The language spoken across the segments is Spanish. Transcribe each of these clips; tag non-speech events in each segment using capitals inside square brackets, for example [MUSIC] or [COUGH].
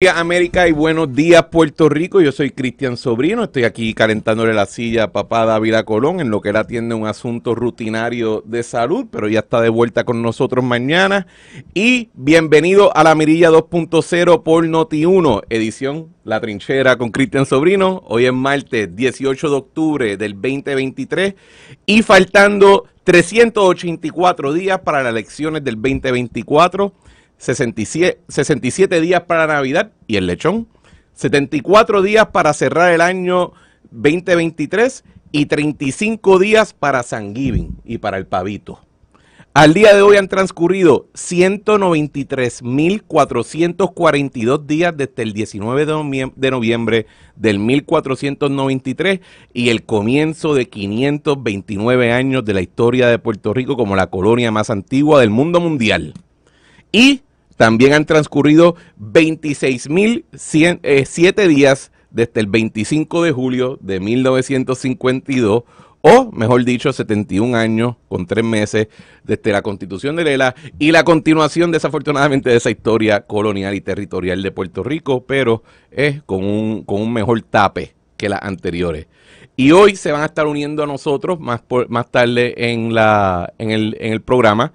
días América y buenos días Puerto Rico. Yo soy Cristian Sobrino, estoy aquí calentándole la silla a papá Dávila Colón en lo que él atiende un asunto rutinario de salud, pero ya está de vuelta con nosotros mañana. Y bienvenido a la Mirilla 2.0 por Noti1, edición La Trinchera con Cristian Sobrino. Hoy es martes 18 de octubre del 2023 y faltando 384 días para las elecciones del 2024. 67, 67 días para Navidad y el lechón, 74 días para cerrar el año 2023 y 35 días para San Giving y para el pavito. Al día de hoy han transcurrido 193.442 días desde el 19 de noviembre del 1493 y el comienzo de 529 años de la historia de Puerto Rico como la colonia más antigua del mundo mundial. Y también han transcurrido 26.007 eh, días desde el 25 de julio de 1952, o mejor dicho, 71 años con tres meses desde la constitución de Lela y la continuación desafortunadamente de esa historia colonial y territorial de Puerto Rico, pero es con, un, mejor tape que las anteriores. Y hoy se van a estar uniendo a nosotros más, por, más tarde en, la, en, el, en el programa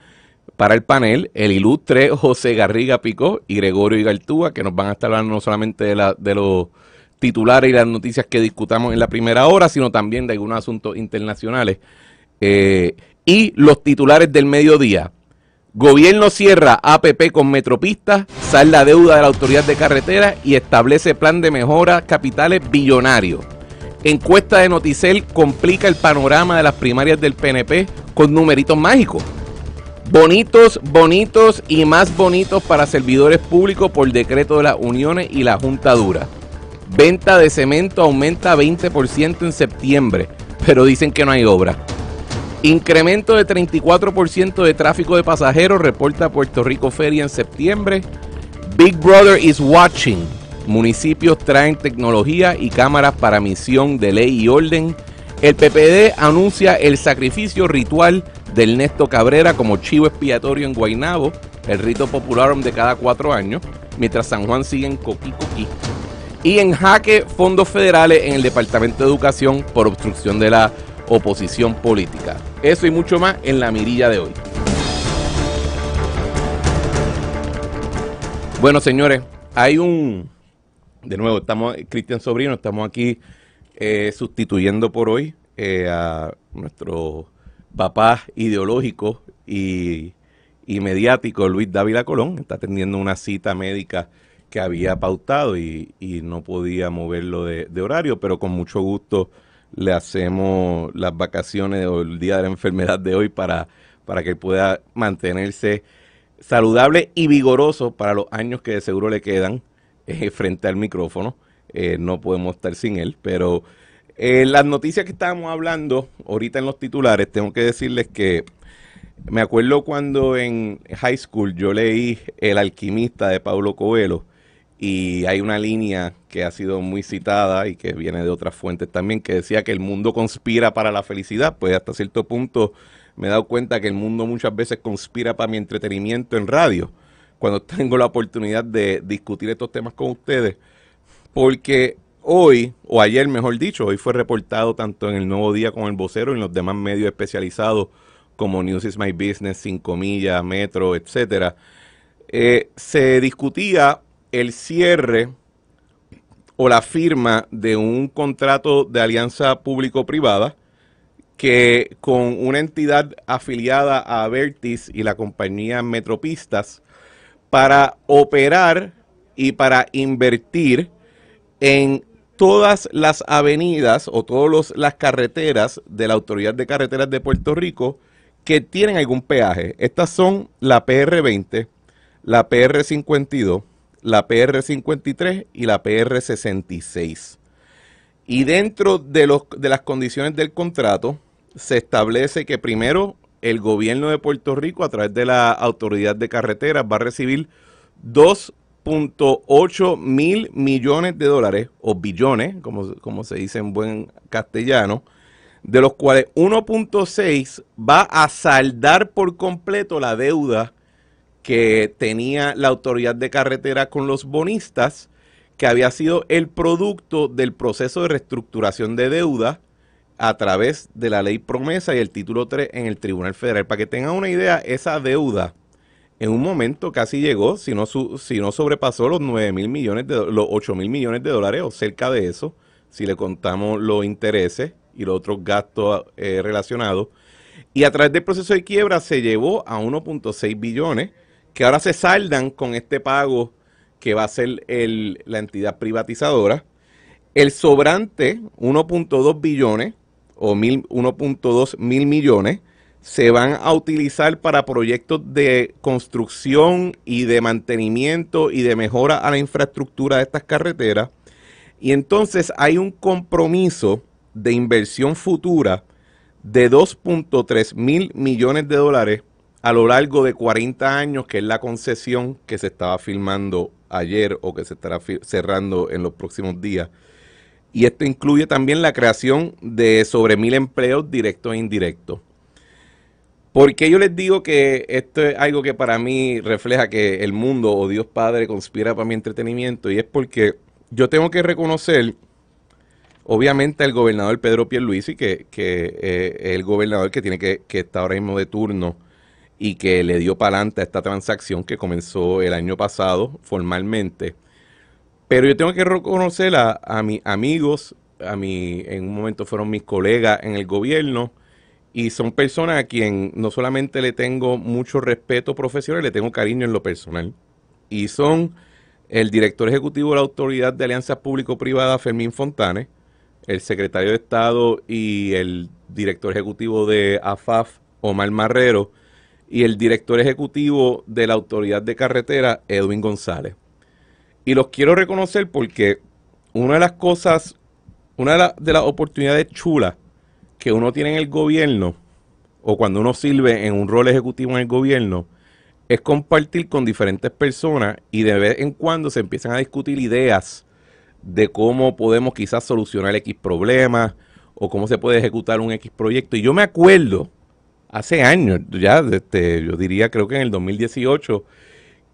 para el panel el ilustre José Garriga Picó y Gregorio Igartúa, que nos van a estar hablando no solamente de, los titulares y las noticias que discutamos en la primera hora, sino también de algunos asuntos internacionales. Eh, y los titulares del mediodía. Gobierno cierra APP con Metropista sale la deuda de la Autoridad de Carreteras y establece plan de mejora capitales billonarios. Encuesta de Noticel complica el panorama de las primarias del PNP con numeritos mágicos bonitos, bonitos y más bonitos para servidores públicos por decreto de las uniones y la juntadura. Venta de cemento aumenta 20% en septiembre, pero dicen que no hay obra. Incremento de 34% de tráfico de pasajeros, reporta Puerto Rico Feria en septiembre. Big Brother is watching. Municipios traen tecnología y cámaras para misión de ley y orden. El PPD anuncia el sacrificio ritual de Ernesto Cabrera como chivo expiatorio en Guainabo, el rito popular de cada cuatro años, mientras San Juan sigue en Coqui Y en jaque fondos federales en el Departamento de Educación por obstrucción de la oposición política. Eso y mucho más en la mirilla de hoy. Bueno, señores, hay un... De nuevo, estamos, Cristian Sobrino, estamos aquí eh, sustituyendo por hoy eh, a nuestro papá ideológico y, mediático Luis Dávila Colón está teniendo una cita médica que había pautado y, no podía moverlo de, horario, pero con mucho gusto le hacemos las vacaciones o el día de la enfermedad de hoy para, para que pueda mantenerse saludable y vigoroso para los años que de seguro le quedan eh, frente al micrófono. Eh, no podemos estar sin él, pero eh, las noticias que estábamos hablando ahorita en los titulares, tengo que decirles que me acuerdo cuando en high school yo leí El alquimista de Pablo Coelho y hay una línea que ha sido muy citada y que viene de otras fuentes también que decía que el mundo conspira para la felicidad, pues hasta cierto punto me he dado cuenta que el mundo muchas veces conspira para mi entretenimiento en radio, cuando [LAUGHS] tengo la oportunidad de discutir estos temas con ustedes, porque hoy, o ayer mejor dicho, hoy fue reportado tanto en el Nuevo Día como en el Vocero y en los demás medios especializados como News is My Business, Cinco Millas, Metro, etcétera, eh, se discutía el cierre o la firma de un contrato de alianza público-privada que con una entidad afiliada a Vertis y la compañía Metropistas para operar y para invertir en todas las avenidas o todas las carreteras de la Autoridad de Carreteras de Puerto Rico que tienen algún peaje. Estas son la PR20, la PR52, la PR53 y la PR66. Y dentro de, los, de las condiciones del contrato se establece que primero el gobierno de Puerto Rico a través de la Autoridad de Carreteras va a recibir dos 1.8 mil millones de dólares, o billones, como, como se dice en buen castellano, de los cuales 1.6 va a saldar por completo la deuda que tenía la autoridad de carretera con los bonistas, que había sido el producto del proceso de reestructuración de deuda a través de la ley promesa y el título 3 en el Tribunal Federal. Para que tengan una idea, esa deuda en un momento casi llegó, si no, sobrepasó los 9 mil millones, de, los 8 mil millones de dólares o cerca de eso, si le contamos los intereses y los otros gastos eh, relacionados. Y a través del proceso de quiebra se llevó a 1.6 billones, que ahora se saldan con este pago que va a ser la entidad privatizadora. El sobrante, 1.2 billones o 1.2 mil millones, se van a utilizar para proyectos de construcción y de mantenimiento y de mejora a la infraestructura de estas carreteras. Y entonces hay un compromiso de inversión futura de 2.3 mil millones de dólares a lo largo de 40 años, que es la concesión que se estaba firmando ayer o que se estará cerrando en los próximos días. Y esto incluye también la creación de sobre mil empleos directos e indirectos. Porque yo les digo que esto es algo que para mí refleja que el mundo o Dios Padre conspira para mi entretenimiento y es porque yo tengo que reconocer, obviamente, al gobernador Pedro Pierluisi, que, que eh, es el gobernador que tiene que, que estar ahora mismo de turno y que le dio para adelante a esta transacción que comenzó el año pasado formalmente. Pero yo tengo que reconocer a, a mis amigos, a mi, en un momento fueron mis colegas en el gobierno, y son personas a quien no solamente le tengo mucho respeto profesional, le tengo cariño en lo personal. Y son el director ejecutivo de la Autoridad de Alianzas Público-Privada, Fermín Fontanes, el secretario de Estado y el director ejecutivo de AFAF, Omar Marrero, y el director ejecutivo de la Autoridad de Carretera, Edwin González. Y los quiero reconocer porque una de las cosas, una de las oportunidades chulas que uno tiene en el gobierno o cuando uno sirve en un rol ejecutivo en el gobierno es compartir con diferentes personas y de vez en cuando se empiezan a discutir ideas de cómo podemos quizás solucionar X problemas o cómo se puede ejecutar un X proyecto. Y yo me acuerdo hace años, ya este, yo diría creo que en el 2018,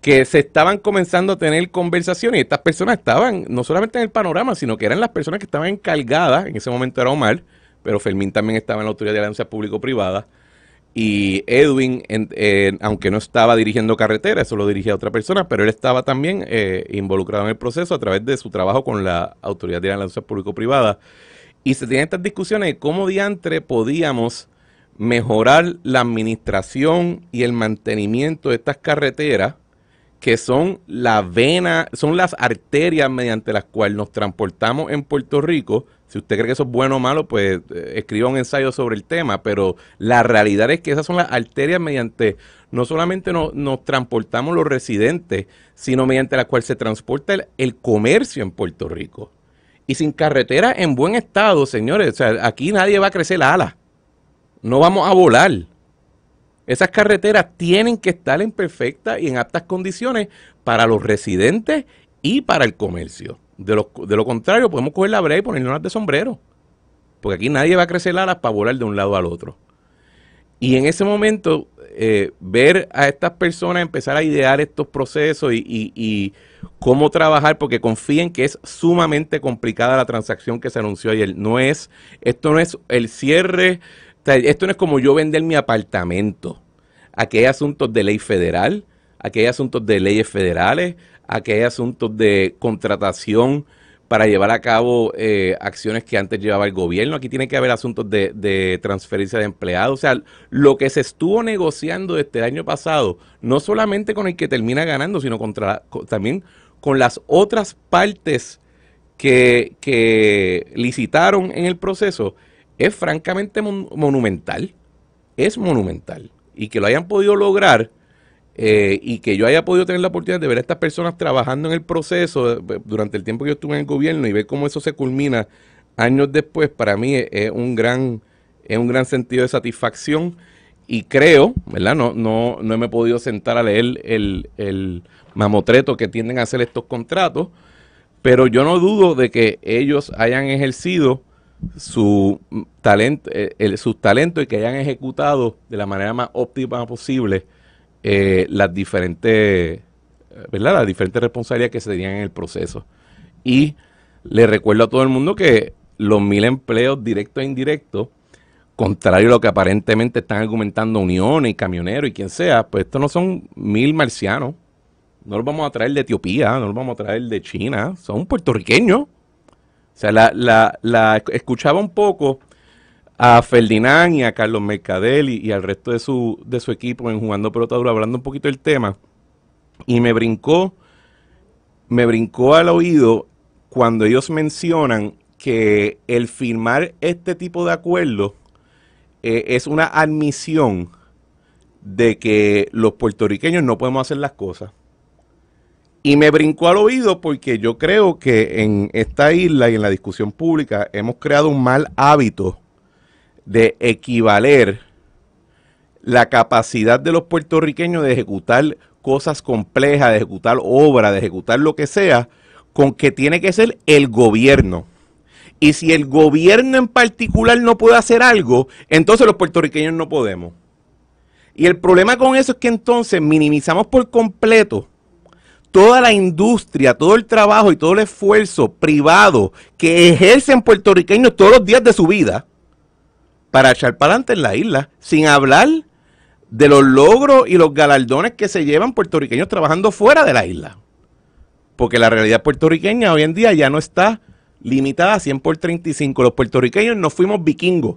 que se estaban comenzando a tener conversaciones y estas personas estaban no solamente en el panorama, sino que eran las personas que estaban encargadas, en ese momento era Omar, pero Fermín también estaba en la Autoridad de Alianzas Público-Privada. Y Edwin, eh, aunque no estaba dirigiendo carretera, eso lo dirigía otra persona, pero él estaba también eh, involucrado en el proceso a través de su trabajo con la Autoridad de Alianzas Público-Privada. Y se tienen estas discusiones de cómo diantre podíamos mejorar la administración y el mantenimiento de estas carreteras que son la vena, son las arterias mediante las cuales nos transportamos en Puerto Rico si usted cree que eso es bueno o malo, pues eh, escriba un ensayo sobre el tema, pero la realidad es que esas son las arterias mediante no solamente nos transportamos los residentes, sino mediante la cual se transporta el, comercio en Puerto Rico. Y sin carreteras en buen estado, señores, aquí nadie va a crecer la ala. No vamos a volar. Esas carreteras tienen que estar en perfectas y en aptas condiciones para los residentes y para el comercio. De lo, contrario, podemos coger la brea y ponernos de sombrero. Porque aquí nadie va a crecer alas para volar de un lado al otro. Y en ese momento, eh, ver a estas personas empezar a idear estos procesos y, cómo trabajar, porque confíen que es sumamente complicada la transacción que se anunció ayer. No es, esto no es el cierre, esto no es como yo vender mi apartamento. Aquí hay asuntos de ley federal, aquí hay asuntos de leyes federales, a que hay asuntos de contratación para llevar a cabo eh, acciones que antes llevaba el gobierno. Aquí tiene que haber asuntos de, transferencia de empleados. O sea, lo que se estuvo negociando este año pasado, no solamente con el que termina ganando, sino también con las otras partes que, que licitaron en el proceso, es francamente monumental. Es monumental. Y que lo hayan podido lograr eh, y que yo haya podido tener la oportunidad de ver a estas personas trabajando en el proceso eh, eh, durante el tiempo que yo estuve en el gobierno y ver cómo eso se culmina años después, para mí es, un, gran, es un gran sentido de satisfacción y creo, ¿verdad? No, no, no me he podido sentar a leer el, mamotreto que tienden a hacer estos contratos, pero yo no dudo de que ellos hayan ejercido su talento, sus talentos y que hayan ejecutado de la manera más óptima posible eh, las diferentes, Las diferentes responsabilidades que se tenían en el proceso. Y le recuerdo a todo el mundo que los mil empleos directos e indirectos, contrario a lo que aparentemente están argumentando uniones y camioneros y quien sea, pues estos no son mil marcianos. No los vamos a traer de Etiopía, no los vamos a traer de China, son puertorriqueños. O sea, la, la escuchaba un poco a Ferdinand y a Carlos Mercadel y, al resto de su, de su equipo en Jugando Pelota Dura, hablando un poquito del tema, y me brincó, me brincó al oído cuando ellos mencionan que el firmar este tipo de acuerdos eh, es una admisión de que los puertorriqueños no podemos hacer las cosas. Y me brincó al oído porque yo creo que en esta isla y en la discusión pública hemos creado un mal hábito de equivaler la capacidad de los puertorriqueños de ejecutar cosas complejas, de ejecutar obras, de ejecutar lo que sea, con que tiene que ser el gobierno. Y si el gobierno en particular no puede hacer algo, entonces los puertorriqueños no podemos. Y el problema con eso es que entonces minimizamos por completo toda la industria, todo el trabajo y todo el esfuerzo privado que ejercen puertorriqueños todos los días de su vida para echar para adelante en la isla, sin hablar de los logros y los galardones que se llevan puertorriqueños trabajando fuera de la isla. Porque la realidad puertorriqueña hoy en día ya no está limitada a 100 por 35. Los puertorriqueños no fuimos vikingos,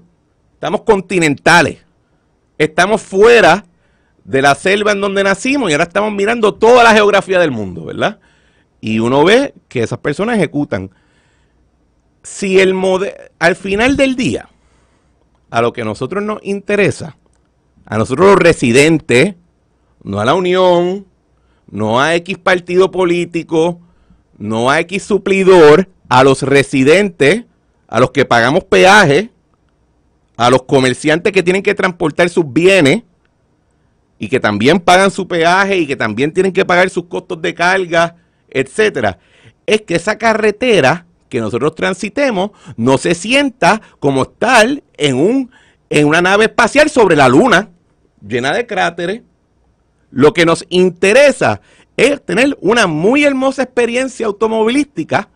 estamos continentales, estamos fuera de la selva en donde nacimos y ahora estamos mirando toda la geografía del mundo, ¿verdad? Y uno ve que esas personas ejecutan. Si el modelo, al final del día, a lo que a nosotros nos interesa, a nosotros los residentes, no a la Unión, no a X partido político, no a X suplidor, a los residentes, a los que pagamos peaje, a los comerciantes que tienen que transportar sus bienes y que también pagan su peaje y que también tienen que pagar sus costos de carga, etcétera, es que esa carretera que nosotros transitemos no se sienta como estar en, un, en una nave espacial sobre la luna, llena de cráteres. Lo que nos interesa es tener una muy hermosa experiencia automovilística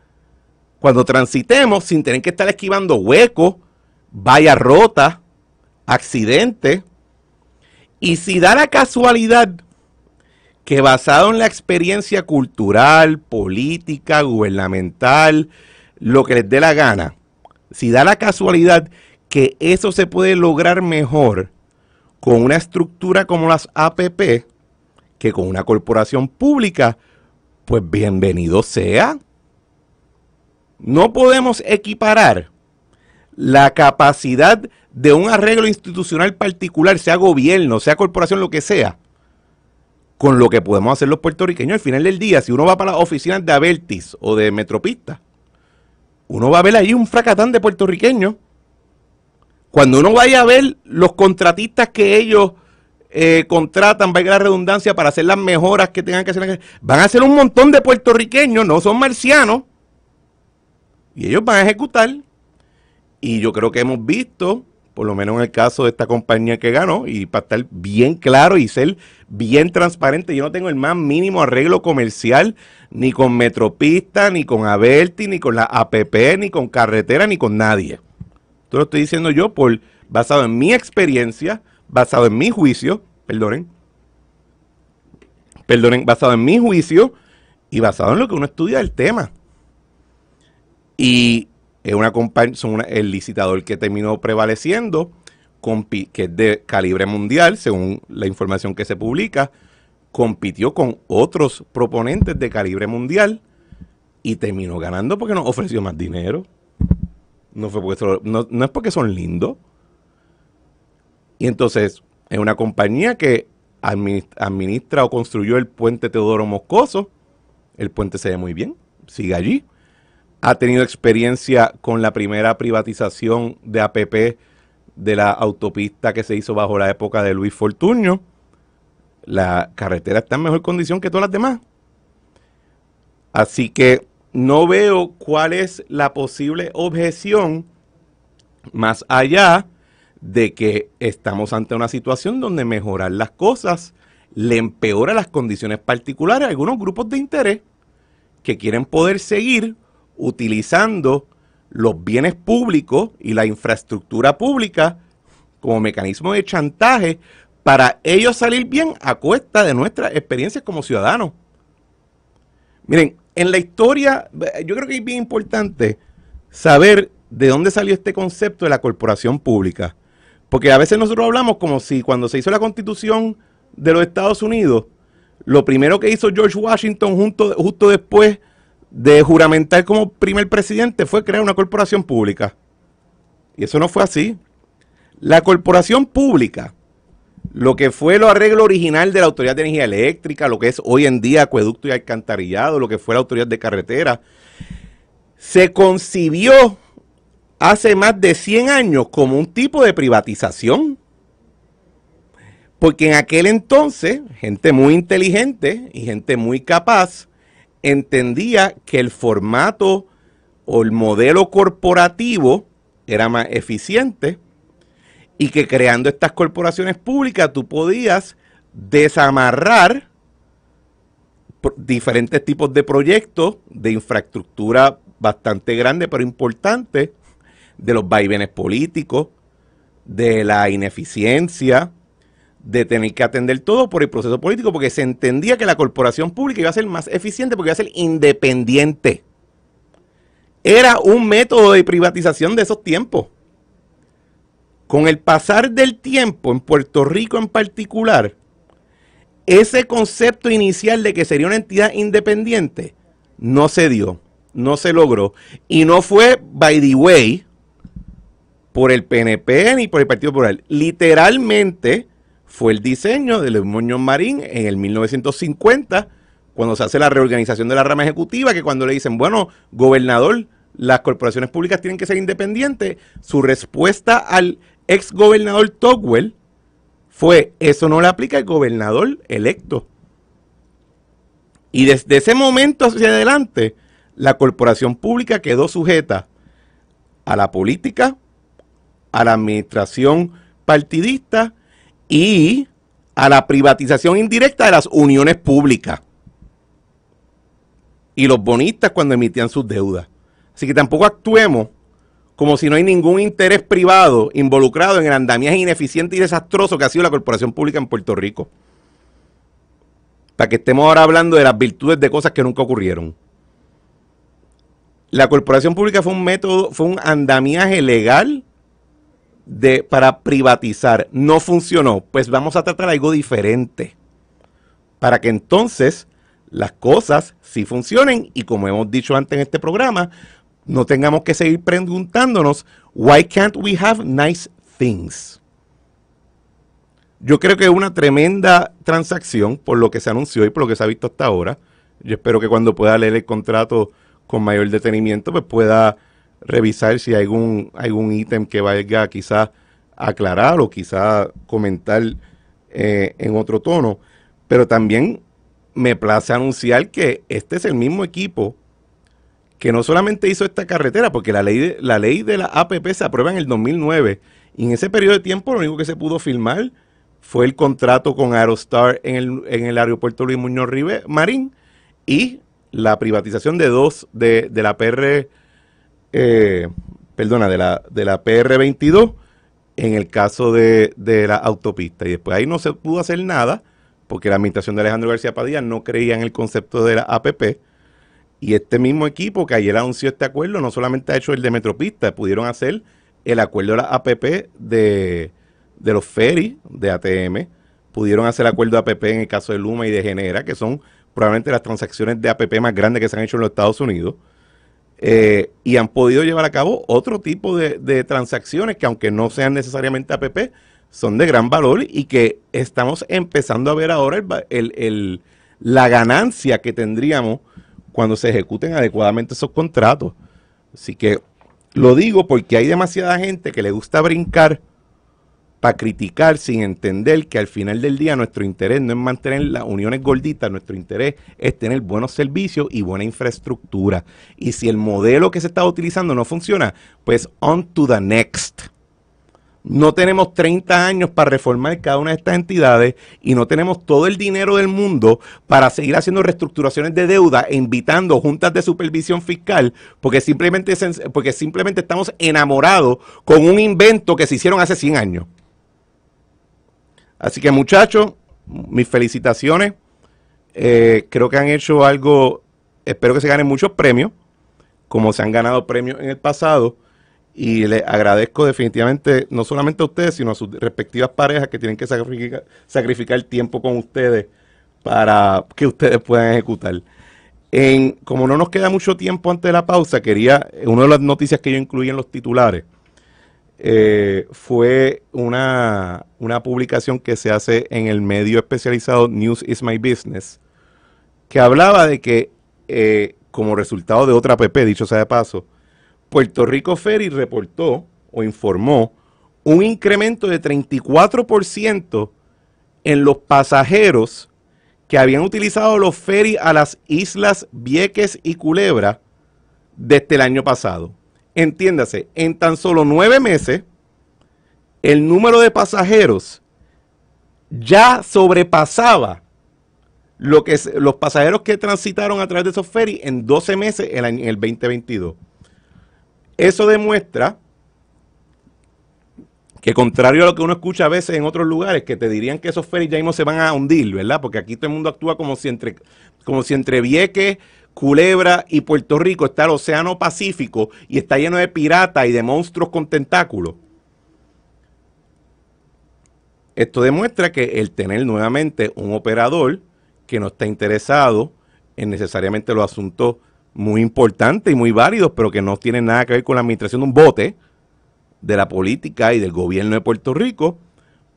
cuando transitemos sin tener que estar esquivando huecos, vallas rotas, accidentes. Y si da la casualidad que basado en la experiencia cultural, política, gubernamental, lo que les dé la gana, si da la casualidad que eso se puede lograr mejor con una estructura como las APP que con una corporación pública, pues bienvenido sea. No podemos equiparar la capacidad de un arreglo institucional particular, sea gobierno, sea corporación, lo que sea, con lo que podemos hacer los puertorriqueños. Al final del día, si uno va para las oficinas de Avertis o de Metropista, uno va a ver ahí un fracatán de puertorriqueños. Cuando uno vaya a ver los contratistas que ellos eh, contratan, valga la redundancia, para hacer las mejoras que tengan que hacer, van a ser un montón de puertorriqueños, no son marcianos. Y ellos van a ejecutar. Y yo creo que hemos visto por lo menos en el caso de esta compañía que ganó, y para estar bien claro y ser bien transparente, yo no tengo el más mínimo arreglo comercial ni con Metropista, ni con Averti, ni con la APP, ni con Carretera, ni con nadie. Esto lo estoy diciendo yo por, basado en mi experiencia, basado en mi juicio, perdonen, perdonen, basado en mi juicio y basado en lo que uno estudia del tema. Y es una son el licitador que terminó prevaleciendo, que es de calibre mundial, según la información que se publica, compitió con otros proponentes de calibre mundial y terminó ganando porque nos ofreció más dinero. No, fue porque, no, es porque son lindos. Y entonces es una compañía que administra o construyó el puente Teodoro Moscoso. El puente se ve muy bien, sigue allí ha tenido experiencia con la primera privatización de APP de la autopista que se hizo bajo la época de Luis Fortuño. La carretera está en mejor condición que todas las demás. Así que no veo cuál es la posible objeción más allá de que estamos ante una situación donde mejorar las cosas le empeora las condiciones particulares a algunos grupos de interés que quieren poder seguir utilizando los bienes públicos y la infraestructura pública como mecanismo de chantaje para ellos salir bien a cuesta de nuestras experiencias como ciudadanos. Miren, en la historia, yo creo que es bien importante saber de dónde salió este concepto de la corporación pública. Porque a veces nosotros hablamos como si cuando se hizo la constitución de los Estados Unidos, lo primero que hizo George Washington junto, justo después de juramentar como primer presidente fue crear una corporación pública. Y eso no fue así. La corporación pública, lo que fue lo arreglo original de la Autoridad de Energía Eléctrica, lo que es hoy en día acueducto y alcantarillado, lo que fue la Autoridad de Carretera, se concibió hace más de 100 años como un tipo de privatización. Porque en aquel entonces, gente muy inteligente y gente muy capaz entendía que el formato o el modelo corporativo era más eficiente y que creando estas corporaciones públicas tú podías desamarrar diferentes tipos de proyectos de infraestructura bastante grande pero importante de los vaivenes políticos, de la ineficiencia, de tener que atender todo por el proceso político, porque se entendía que la corporación pública iba a ser más eficiente porque iba a ser independiente. Era un método de privatización de esos tiempos. Con el pasar del tiempo, en Puerto Rico en particular, ese concepto inicial de que sería una entidad independiente no se dio, no se logró. Y no fue, by the way, por el PNP ni por el Partido Popular. Literalmente, fue el diseño de León Muñoz Marín en el 1950, cuando se hace la reorganización de la rama ejecutiva, que cuando le dicen, bueno, gobernador, las corporaciones públicas tienen que ser independientes, su respuesta al ex gobernador Togwell fue, eso no le aplica el gobernador electo. Y desde ese momento hacia adelante, la corporación pública quedó sujeta a la política, a la administración partidista, y a la privatización indirecta de las uniones públicas y los bonistas cuando emitían sus deudas. Así que tampoco actuemos como si no hay ningún interés privado involucrado en el andamiaje ineficiente y desastroso que ha sido la corporación pública en Puerto Rico. Para que estemos ahora hablando de las virtudes de cosas que nunca ocurrieron. La corporación pública fue un método, fue un andamiaje legal de, para privatizar no funcionó, pues vamos a tratar algo diferente. Para que entonces las cosas sí funcionen y como hemos dicho antes en este programa, no tengamos que seguir preguntándonos, why can't we have nice things? Yo creo que es una tremenda transacción por lo que se anunció y por lo que se ha visto hasta ahora. Yo espero que cuando pueda leer el contrato con mayor detenimiento, pues pueda revisar si hay algún, algún ítem que valga quizás aclarar o quizás comentar eh, en otro tono. Pero también me place anunciar que este es el mismo equipo que no solamente hizo esta carretera, porque la ley, de, la ley de la APP se aprueba en el 2009 y en ese periodo de tiempo lo único que se pudo firmar fue el contrato con Aerostar en el, aeropuerto Luis Muñoz Marín y la privatización de dos de, de la PR eh, perdona, de la, de la PR22 en el caso de, la autopista. Y después ahí no se pudo hacer nada porque la administración de Alejandro García Padilla no creía en el concepto de la APP. Y este mismo equipo que ayer anunció este acuerdo no solamente ha hecho el de Metropista, pudieron hacer el acuerdo de la APP de, de los ferries de ATM, pudieron hacer el acuerdo de APP en el caso de Luma y de Genera, que son probablemente las transacciones de APP más grandes que se han hecho en los Estados Unidos. Eh, y han podido llevar a cabo otro tipo de, transacciones que aunque no sean necesariamente APP, son de gran valor y que estamos empezando a ver ahora la ganancia que tendríamos cuando se ejecuten adecuadamente esos contratos. Así que lo digo porque hay demasiada gente que le gusta brincar para criticar sin entender que al final del día nuestro interés no es mantener las uniones gorditas, nuestro interés es tener buenos servicios y buena infraestructura. Y si el modelo que se está utilizando no funciona, pues on to the next. No tenemos 30 años para reformar cada una de estas entidades y no tenemos todo el dinero del mundo para seguir haciendo reestructuraciones de deuda e invitando juntas de supervisión fiscal porque simplemente, porque simplemente estamos enamorados con un invento que se hicieron hace 100 años. Así que muchachos, mis felicitaciones. Eh, creo que han hecho algo, espero que se ganen muchos premios, como se han ganado premios en el pasado. Y les agradezco definitivamente, no solamente a ustedes, sino a sus respectivas parejas que tienen que sacrificar, el tiempo con ustedes para que ustedes puedan ejecutar. En, como no nos queda mucho tiempo antes de la pausa, quería, una de las noticias que yo incluí en los titulares, eh, fue una, publicación que se hace en el medio especializado News is My Business, que hablaba de que eh, como resultado de otra PP, dicho sea de paso, Puerto Rico Ferry reportó o informó un incremento de 34% en los pasajeros que habían utilizado los ferries a las islas Vieques y Culebra desde el año pasado. Entiéndase, en tan solo nueve meses, el número de pasajeros ya sobrepasaba lo que los pasajeros que transitaron a través de esos ferries en 12 meses en el, 2022. Eso demuestra que contrario a lo que uno escucha a veces en otros lugares, que te dirían que esos ferries ya mismo se van a hundir, ¿verdad? Porque aquí todo el mundo actúa como si entre, como si entre Vieques Culebra y Puerto Rico está el Océano Pacífico y está lleno de piratas y de monstruos con tentáculos. Esto demuestra que el tener nuevamente un operador que no está interesado en necesariamente los asuntos muy importantes y muy válidos, pero que no tienen nada que ver con la administración de un bote, de la política y del gobierno de Puerto Rico,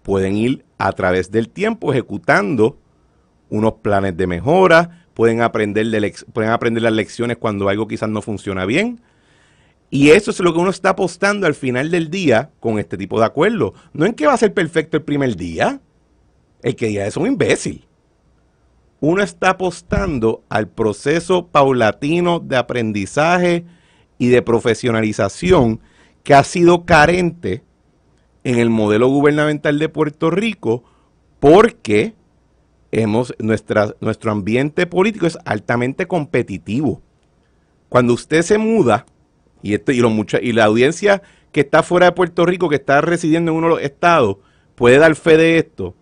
pueden ir a través del tiempo ejecutando unos planes de mejora, pueden aprender, pueden aprender las lecciones cuando algo quizás no funciona bien. Y eso es lo que uno está apostando al final del día con este tipo de acuerdo. No en que va a ser perfecto el primer día, el que ya es un imbécil. Uno está apostando al proceso paulatino de aprendizaje y de profesionalización que ha sido carente en el modelo gubernamental de Puerto Rico porque hemos, nuestro ambiente político es altamente competitivo. Cuando usted se muda, y, y la audiencia que está fuera de Puerto Rico, que está residiendo en uno de los estados, puede dar fe de esto.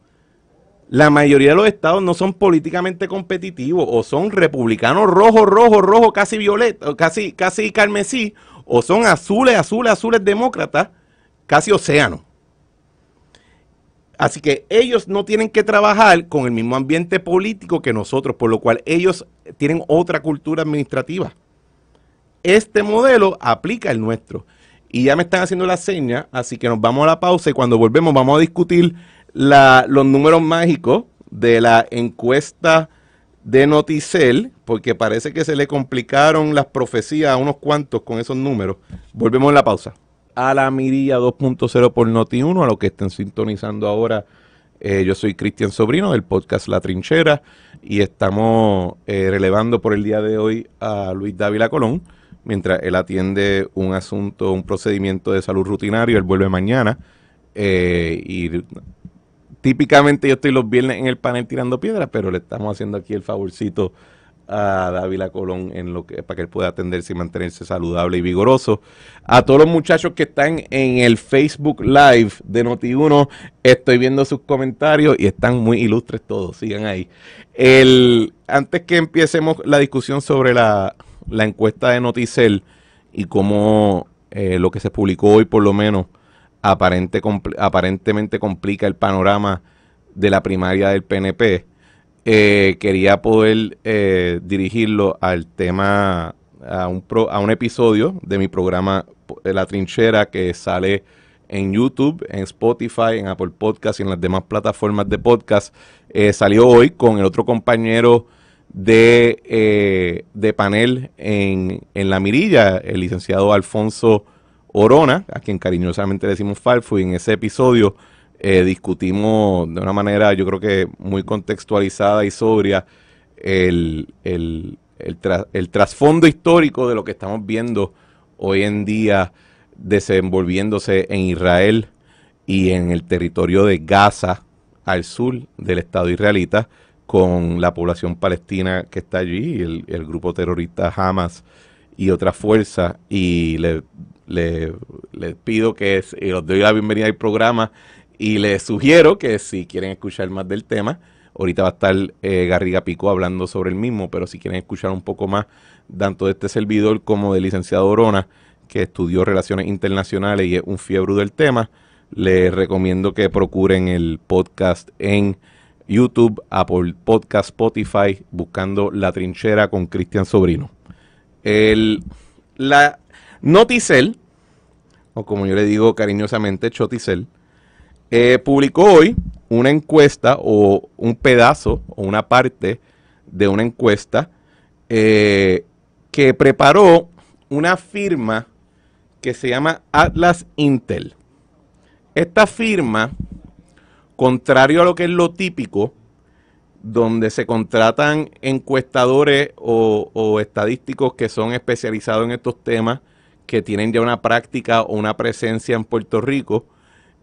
La mayoría de los estados no son políticamente competitivos o son republicanos rojo, rojo, rojo, casi violeta, casi, casi carmesí, o son azules, azules, azules demócratas, casi océano. Así que ellos no tienen que trabajar con el mismo ambiente político que nosotros, por lo cual ellos tienen otra cultura administrativa. Este modelo aplica el nuestro. Y ya me están haciendo la seña, así que nos vamos a la pausa y cuando volvemos vamos a discutir los números mágicos de la encuesta de Noticel, porque parece que se le complicaron las profecías a unos cuantos con esos números. Volvemos a la pausa a la mirilla 2.0 por Noti1, a los que estén sintonizando ahora. Eh, yo soy Cristian Sobrino del podcast La Trinchera y estamos eh, relevando por el día de hoy a Luis Dávila Colón mientras él atiende un asunto, un procedimiento de salud rutinario. Él vuelve mañana eh, y típicamente yo estoy los viernes en el panel tirando piedras, pero le estamos haciendo aquí el favorcito a Dávila Colón en lo que, para que él pueda atenderse y mantenerse saludable y vigoroso. A todos los muchachos que están en el Facebook Live de Noti1, estoy viendo sus comentarios y están muy ilustres todos, sigan ahí. El, antes que empecemos la discusión sobre la, encuesta de Noticel y cómo eh, lo que se publicó hoy por lo menos aparentemente complica el panorama de la primaria del PNP eh, quería poder eh, dirigirlo al tema, a un, a un episodio de mi programa eh, La Trinchera que sale en YouTube, en Spotify, en Apple Podcast y en las demás plataformas de podcast. salió hoy con el otro compañero de, de panel en, la mirilla, el licenciado Alfonso Orona, a quien cariñosamente decimos Falfo, y en ese episodio eh, discutimos de una manera, yo creo que muy contextualizada y sobria, el, trasfondo histórico de lo que estamos viendo hoy en día desenvolviéndose en Israel y en el territorio de Gaza, al sur del Estado israelita, con la población palestina que está allí, el, grupo terrorista Hamas y otras fuerzas. Y les le, pido que, os doy la bienvenida al programa, y les sugiero que si quieren escuchar más del tema, ahorita va a estar eh, Garriga Pico hablando sobre el mismo, pero si quieren escuchar un poco más tanto de este servidor como del licenciado Orona, que estudió relaciones internacionales y es un fiebre del tema, les recomiendo que procuren el podcast en YouTube, Apple Podcast, Spotify, buscando La Trinchera con Cristian Sobrino. El, la Noticel, o como yo le digo cariñosamente, Choticel, eh, publicó hoy una encuesta o un pedazo o una parte de una encuesta eh, que preparó una firma que se llama Atlas Intel. Esta firma, contrario a lo que es lo típico, donde se contratan encuestadores o estadísticos que son especializados en estos temas, que tienen ya una práctica o una presencia en Puerto Rico,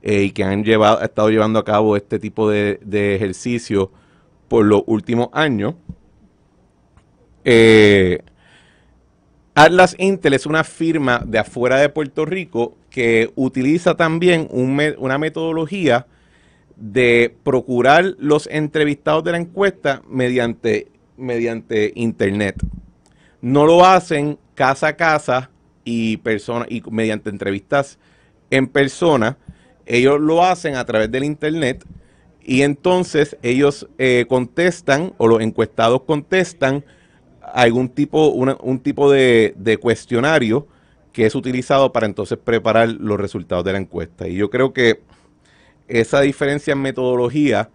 eh, y que han llevado, estado llevando a cabo este tipo de, de ejercicio por los últimos años. Eh, Atlas Intel es una firma de afuera de Puerto Rico que utiliza también una metodología de procurar los entrevistados de la encuesta mediante, mediante Internet. No lo hacen casa a casa y, y mediante entrevistas en persona, ellos lo hacen a través del Internet y entonces ellos eh, contestan o los encuestados contestan algún tipo, un tipo de, cuestionario que es utilizado para entonces preparar los resultados de la encuesta. Y yo creo que esa diferencia en metodología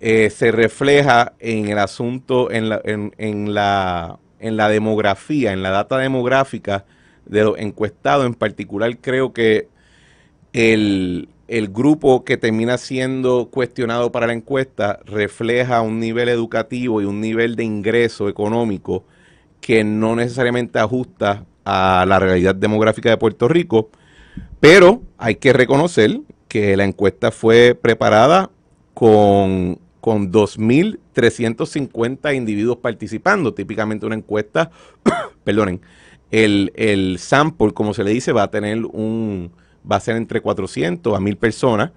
eh, se refleja en el asunto, en la, en, en la, en la demografía, en la data demográfica de los encuestados. En particular creo que el, grupo que termina siendo cuestionado para la encuesta refleja un nivel educativo y un nivel de ingreso económico que no necesariamente ajusta a la realidad demográfica de Puerto Rico, pero hay que reconocer que la encuesta fue preparada con, con 2.350 individuos participando. Típicamente una encuesta, [COUGHS] perdonen, el, el sample, como se le dice, va a tener un, va a ser entre 400 a 1000 personas.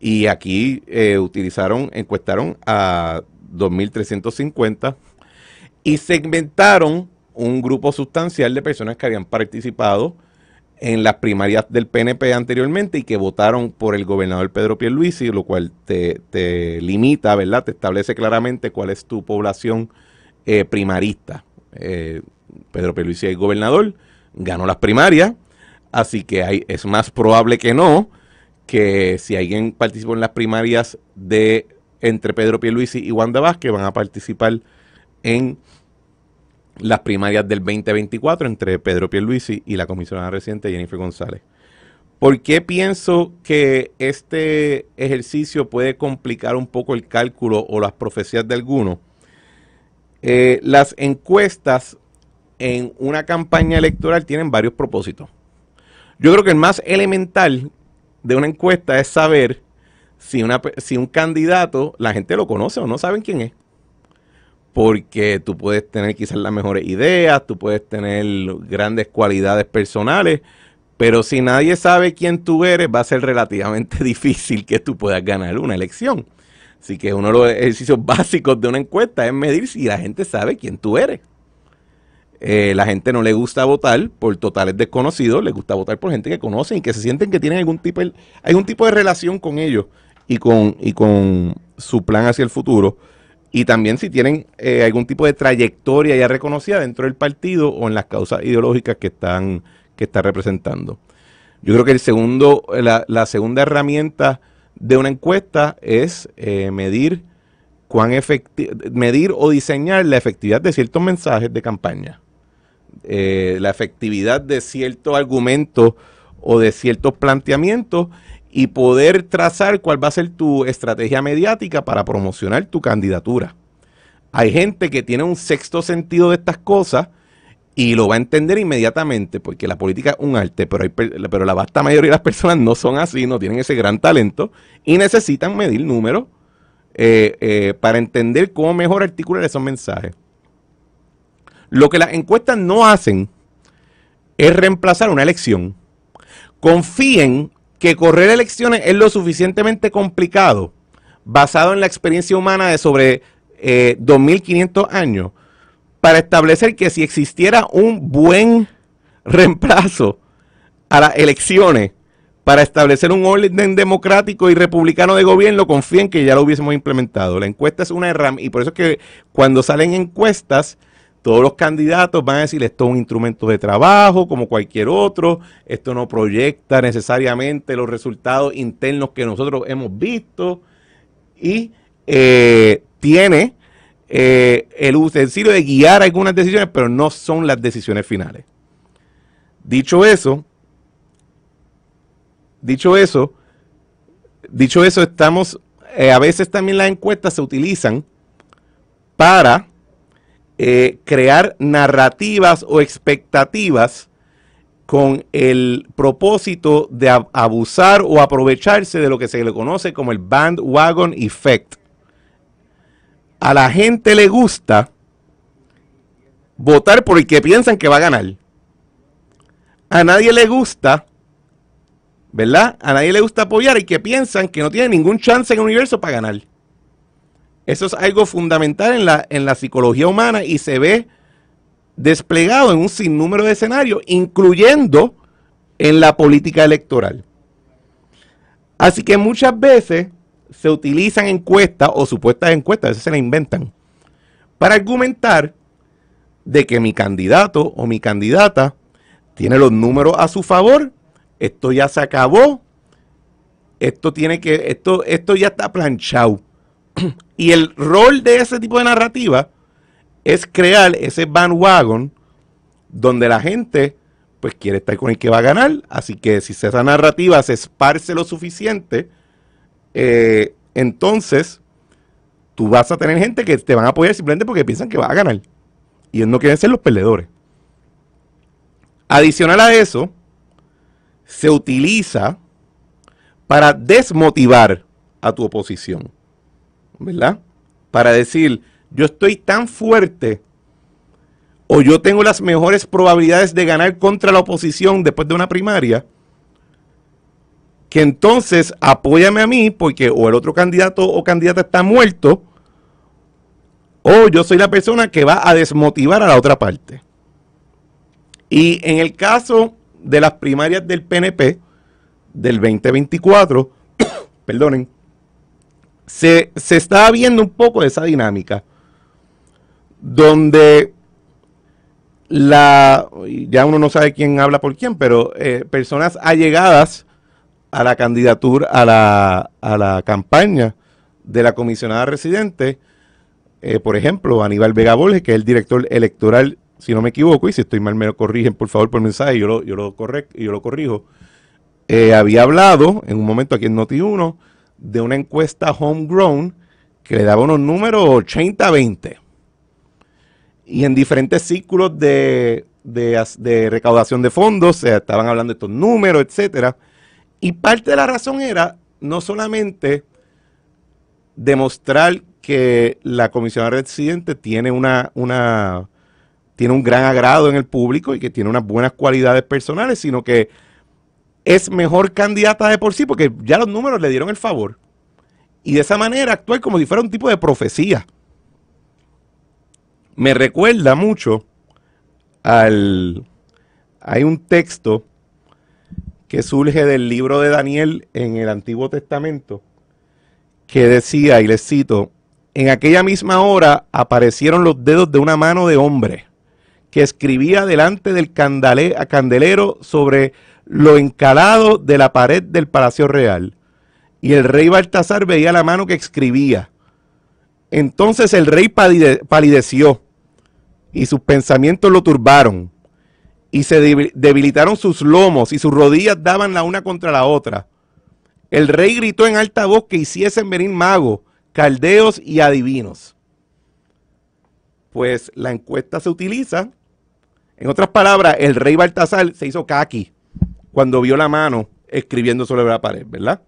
Y aquí eh, utilizaron, encuestaron a 2.350 y segmentaron un grupo sustancial de personas que habían participado en las primarias del PNP anteriormente y que votaron por el gobernador Pedro Pierluisi, lo cual te, te limita, ¿verdad? Te establece claramente cuál es tu población eh, primarista. Eh, Pedro Pierluisi es gobernador, ganó las primarias, Así que es más probable que no, que si alguien participó en las primarias de entre Pedro Pierluisi y Wanda Vázquez, van a participar en las primarias del 2024 entre Pedro Pierluisi y la comisionada reciente Jennifer González. ¿Por qué pienso que este ejercicio puede complicar un poco el cálculo o las profecías de alguno? Eh, las encuestas en una campaña electoral tienen varios propósitos. Yo creo que el más elemental de una encuesta es saber si, un candidato, la gente lo conoce o no saben quién es. Porque tú puedes tener quizás las mejores ideas, tú puedes tener grandes cualidades personales, pero si nadie sabe quién tú eres, va a ser relativamente [LAUGHS] difícil que tú puedas ganar una elección. Así que uno de los ejercicios [LAUGHS] básicos de una encuesta es medir si la gente sabe quién tú eres. Eh, la gente no le gusta votar por totales desconocidos, le gusta votar por gente que conocen y que se sienten que tienen algún tipo, tipo de relación con ellos y con, y con su plan hacia el futuro. Y también si tienen eh, algún tipo de trayectoria ya reconocida dentro del partido o en las causas ideológicas que están que está representando. Yo creo que el segundo, la, segunda herramienta de una encuesta es eh, medir medir o diseñar la efectividad de ciertos mensajes de campaña. Eh, la efectividad de ciertos argumentos o de ciertos planteamientos y poder trazar cuál va a ser tu estrategia mediática para promocionar tu candidatura. Hay gente que tiene un sexto sentido de estas cosas y lo va a entender inmediatamente, porque la política es un arte, pero, pero la vasta mayoría de las personas no son así, no tienen ese gran talento y necesitan medir números eh, eh, para entender cómo mejor articular esos mensajes. Lo que las encuestas no hacen es reemplazar una elección. Confíen que correr elecciones es lo suficientemente complicado, basado en la experiencia humana de sobre 2.500 eh, años, para establecer que si existiera un buen reemplazo a las elecciones para establecer un orden democrático y republicano de gobierno, confíen que ya lo hubiésemos implementado. La encuesta es una herramienta, y por eso es que cuando salen encuestas, todos los candidatos van a decir esto es un instrumento de trabajo como cualquier otro, esto no proyecta necesariamente los resultados internos que nosotros hemos visto y eh, tiene eh, el utensilio de guiar algunas decisiones, pero no son las decisiones finales. Dicho eso, dicho eso, dicho eso, estamos, eh, a veces también las encuestas se utilizan para eh, crear narrativas o expectativas con el propósito de abusar o aprovecharse de lo que se le conoce como el bandwagon effect. A la gente le gusta votar por el que piensan que va a ganar. A nadie le gusta, ¿verdad? A nadie le gusta apoyar el que piensan que no tiene ningún chance en el universo para ganar. Eso es algo fundamental en la, en la psicología humana y se ve desplegado en un sinnúmero de escenarios, incluyendo en la política electoral. Así que muchas veces se utilizan encuestas o supuestas encuestas, a veces se las inventan, para argumentar de que mi candidato o mi candidata tiene los números a su favor, esto ya se acabó, esto tiene que, esto, esto ya está planchado y el rol de ese tipo de narrativa es crear ese bandwagon donde la gente pues quiere estar con el que va a ganar. Así que si esa narrativa se esparce lo suficiente, eh, entonces tú vas a tener gente que te van a apoyar simplemente porque piensan que va a ganar. Y ellos no quieren ser los perdedores. Adicional a eso, se utiliza para desmotivar a tu oposición. ¿verdad? Para decir, yo estoy tan fuerte o yo tengo las mejores probabilidades de ganar contra la oposición después de una primaria, que entonces apóyame a mí porque o el otro candidato o candidata está muerto, o yo soy la persona que va a desmotivar a la otra parte. Y en el caso de las primarias del PNP del 2024, [COUGHS] perdonen, se, se está viendo un poco esa dinámica donde la ya uno no sabe quién habla por quién, pero eh, personas allegadas a la candidatura, a la, a la campaña de la comisionada residente, eh, por ejemplo, Aníbal Vega Borges, que es el director electoral, si no me equivoco, y si estoy mal me lo corrigen por favor por mensaje, yo lo, yo yo lo corrijo, eh, había hablado en un momento aquí en Noti 1 de una encuesta homegrown que le daba unos números 80-20. Y en diferentes círculos de, de, recaudación de fondos se estaban hablando de estos números, etcétera. Y parte de la razón era no solamente demostrar que la comisión residente tiene una, una tiene un gran agrado en el público y que tiene unas buenas cualidades personales, sino que es mejor candidata de por sí porque ya los números le dieron el favor. Y de esa manera actuar como si fuera un tipo de profecía. Me recuerda mucho al... Hay un texto que surge del libro de Daniel en el Antiguo Testamento que decía, y les cito, en aquella misma hora aparecieron los dedos de una mano de hombre que escribía delante del candelero sobre lo encalado de la pared del Palacio Real. Y el rey Baltasar veía la mano que escribía. Entonces el rey palideció y sus pensamientos lo turbaron y se debilitaron sus lomos y sus rodillas daban la una contra la otra. El rey gritó en alta voz que hiciesen venir magos, caldeos y adivinos. Pues la encuesta se utiliza. En otras palabras, el rey Baltasar se hizo caqui cuando vio la mano escribiendo sobre la pared, ¿verdad?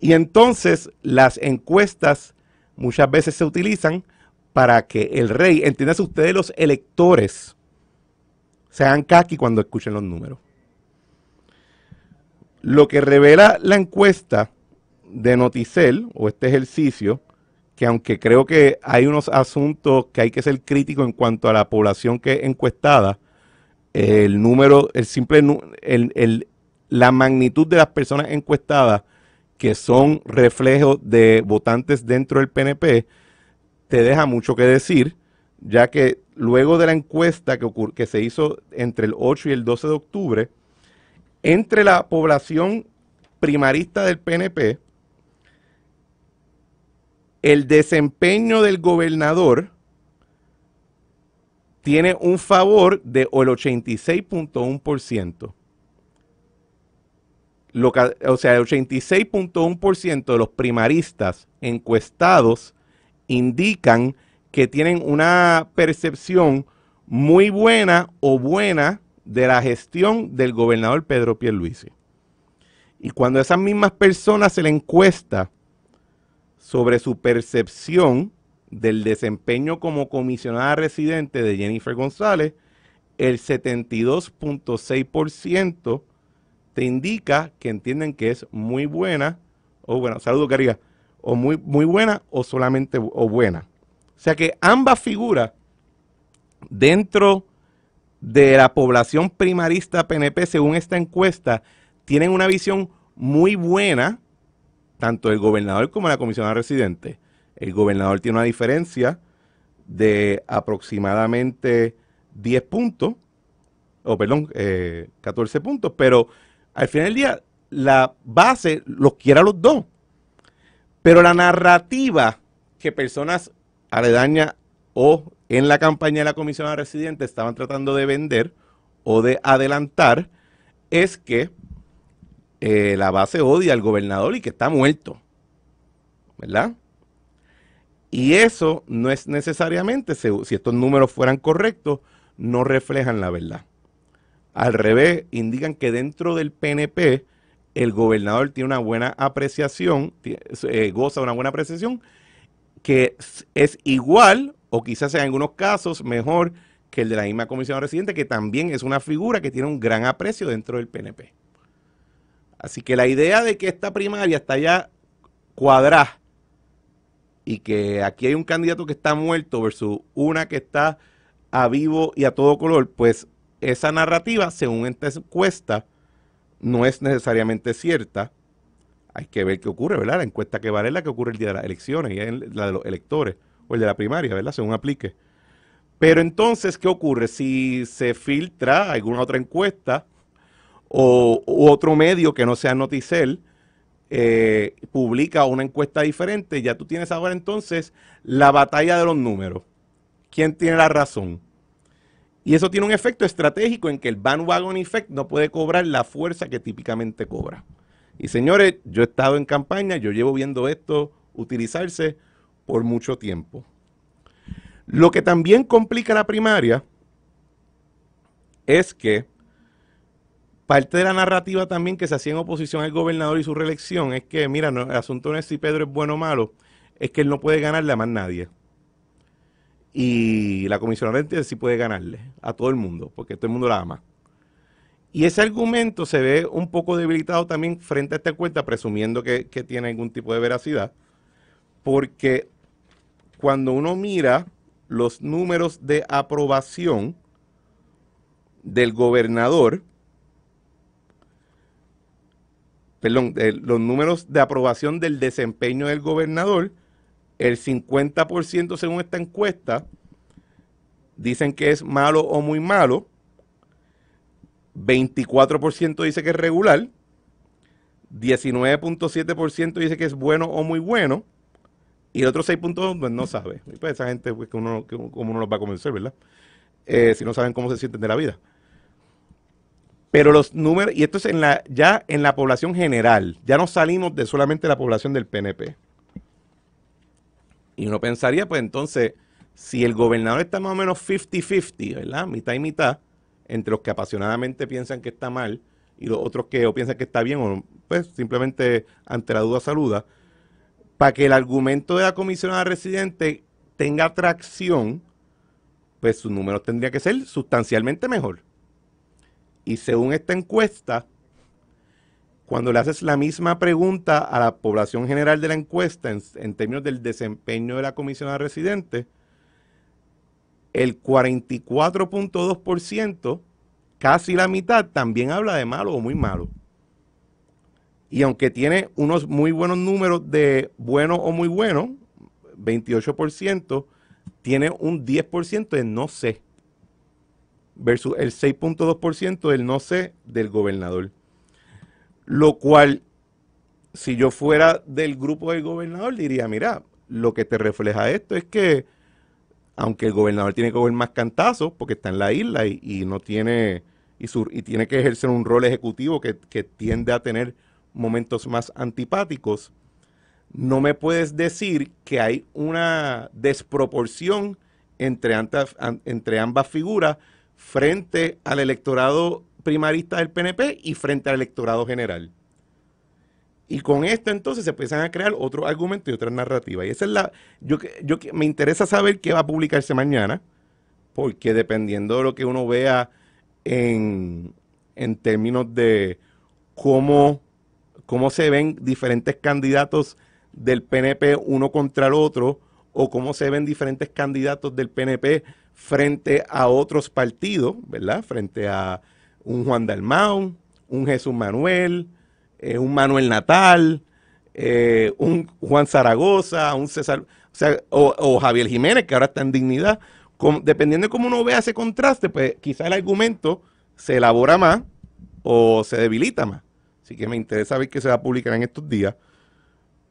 Y entonces las encuestas muchas veces se utilizan para que el rey, entiéndase ustedes los electores, sean caqui cuando escuchen los números. Lo que revela la encuesta de Noticel, o este ejercicio, que aunque creo que hay unos asuntos que hay que ser crítico en cuanto a la población que encuestada, el número, el simple, el, la magnitud de las personas encuestadas que son reflejo de votantes dentro del PNP, te deja mucho que decir, ya que luego de la encuesta que, que se hizo entre el 8 y el 12 de octubre, entre la población primarista del PNP, el desempeño del gobernador tiene un favor de el 86.1%. o sea, el 86.1% de los primaristas encuestados indican que tienen una percepción muy buena o buena de la gestión del gobernador Pedro Pierluisi. Y cuando a esas mismas personas se le encuesta sobre su percepción del desempeño como comisionada residente de Jennifer González, el 72.6% te indica que entienden que es muy buena, o bueno, saludo Cariga, o muy, muy buena o solamente o buena. O sea que ambas figuras dentro de la población primarista PNP, según esta encuesta, tienen una visión muy buena, tanto el gobernador como la comisionada residente. El gobernador tiene una diferencia de aproximadamente 10 puntos, o perdón, 14 eh, puntos, pero al final del día la base los quiera los dos. Pero la narrativa que personas aledañas o en la campaña de la comisión de residentes estaban tratando de vender o de adelantar es que eh, la base odia al gobernador y que está muerto. ¿Verdad? Y eso no es necesariamente, si estos números fueran correctos, no reflejan la verdad. Al revés, indican que dentro del PNP el gobernador tiene una buena apreciación, eh, goza de una buena apreciación, que es igual o quizás en algunos casos mejor que el de la misma comisión residente, que también es una figura que tiene un gran aprecio dentro del PNP. Así que la idea de que esta primaria está ya cuadrada y que aquí hay un candidato que está muerto versus una que está a vivo y a todo color, pues esa narrativa, según esta encuesta, no es necesariamente cierta. Hay que ver qué ocurre, ¿verdad? La encuesta que vale la que ocurre el día de las elecciones, y es la de los electores, o el de la primaria, ¿verdad? Según aplique. Pero entonces, ¿qué ocurre? Si se filtra alguna otra encuesta o, otro medio que no sea Noticel, eh, publica una encuesta diferente, ya tú tienes ahora entonces la batalla de los números. ¿Quién tiene la razón? Y eso tiene un efecto estratégico en que el bandwagon effect no puede cobrar la fuerza que típicamente cobra. Y señores, yo he estado en campaña, yo llevo viendo esto utilizarse por mucho tiempo. Lo que también complica la primaria es que parte de la narrativa también que se hacía en oposición al gobernador y su reelección es que, mira, el asunto no es si Pedro es bueno o malo, es que él no puede ganarle a más nadie. Y la comisión comisionada sí puede ganarle a todo el mundo, porque todo el mundo la ama. Y ese argumento se ve un poco debilitado también frente a esta cuenta, presumiendo que tiene algún tipo de veracidad, porque cuando uno mira los números de aprobación del gobernador, perdón, los números de aprobación del desempeño del gobernador, el 50% según esta encuesta dicen que es malo o muy malo, 24% dice que es regular, 19.7% dice que es bueno o muy bueno, y el otro 6.2 pues, no sabe. Pues, esa gente, pues, que uno, como uno los va a convencer, ¿verdad? Eh, si no saben cómo se sienten de la vida. Pero los números, y esto es en la, ya en la población general, ya no salimos de solamente la población del PNP. Y uno pensaría, pues entonces, si el gobernador está más o menos 50-50, ¿verdad? Mitad y mitad, entre los que apasionadamente piensan que está mal y los otros que o piensan que está bien o pues simplemente ante la duda saluda, para que el argumento de la comisionada residente tenga tracción, pues su número tendría que ser sustancialmente mejor. Y según esta encuesta, cuando le haces la misma pregunta a la población general de la encuesta en, términos del desempeño de la comisión de residente, el 44.2%, casi la mitad, también habla de malo o muy malo. Y aunque tiene unos muy buenos números de bueno o muy bueno, 28%, tiene un 10% de no sé versus el 6.2% del no sé del gobernador. Lo cual, si yo fuera del grupo del gobernador, diría, mira, lo que te refleja esto es que, aunque el gobernador tiene que coger más cantazos, porque está en la isla y, no tiene, y, y, tiene que ejercer un rol ejecutivo que, tiende a tener momentos más antipáticos, no me puedes decir que hay una desproporción entre ambas figuras frente al electorado primarista del PNP y frente al electorado general. Y con esto entonces se empiezan a crear otro argumento y otras narrativas. Y esa es la. Yo, yo, me interesa saber qué va a publicarse mañana, porque dependiendo de lo que uno vea en, términos de cómo, cómo se ven diferentes candidatos del PNP uno contra el otro, o cómo se ven diferentes candidatos del PNP frente a otros partidos, ¿verdad? Frente a un Juan Dalmau, un Jesús Manuel, eh, un Manuel Natal, eh, un Juan Zaragoza, un César, o, Javier Jiménez, que ahora está en dignidad. dependiendo de cómo uno vea ese contraste, pues quizá el argumento se elabora más o se debilita más. Así que me interesa ver qué se va a publicar en estos días.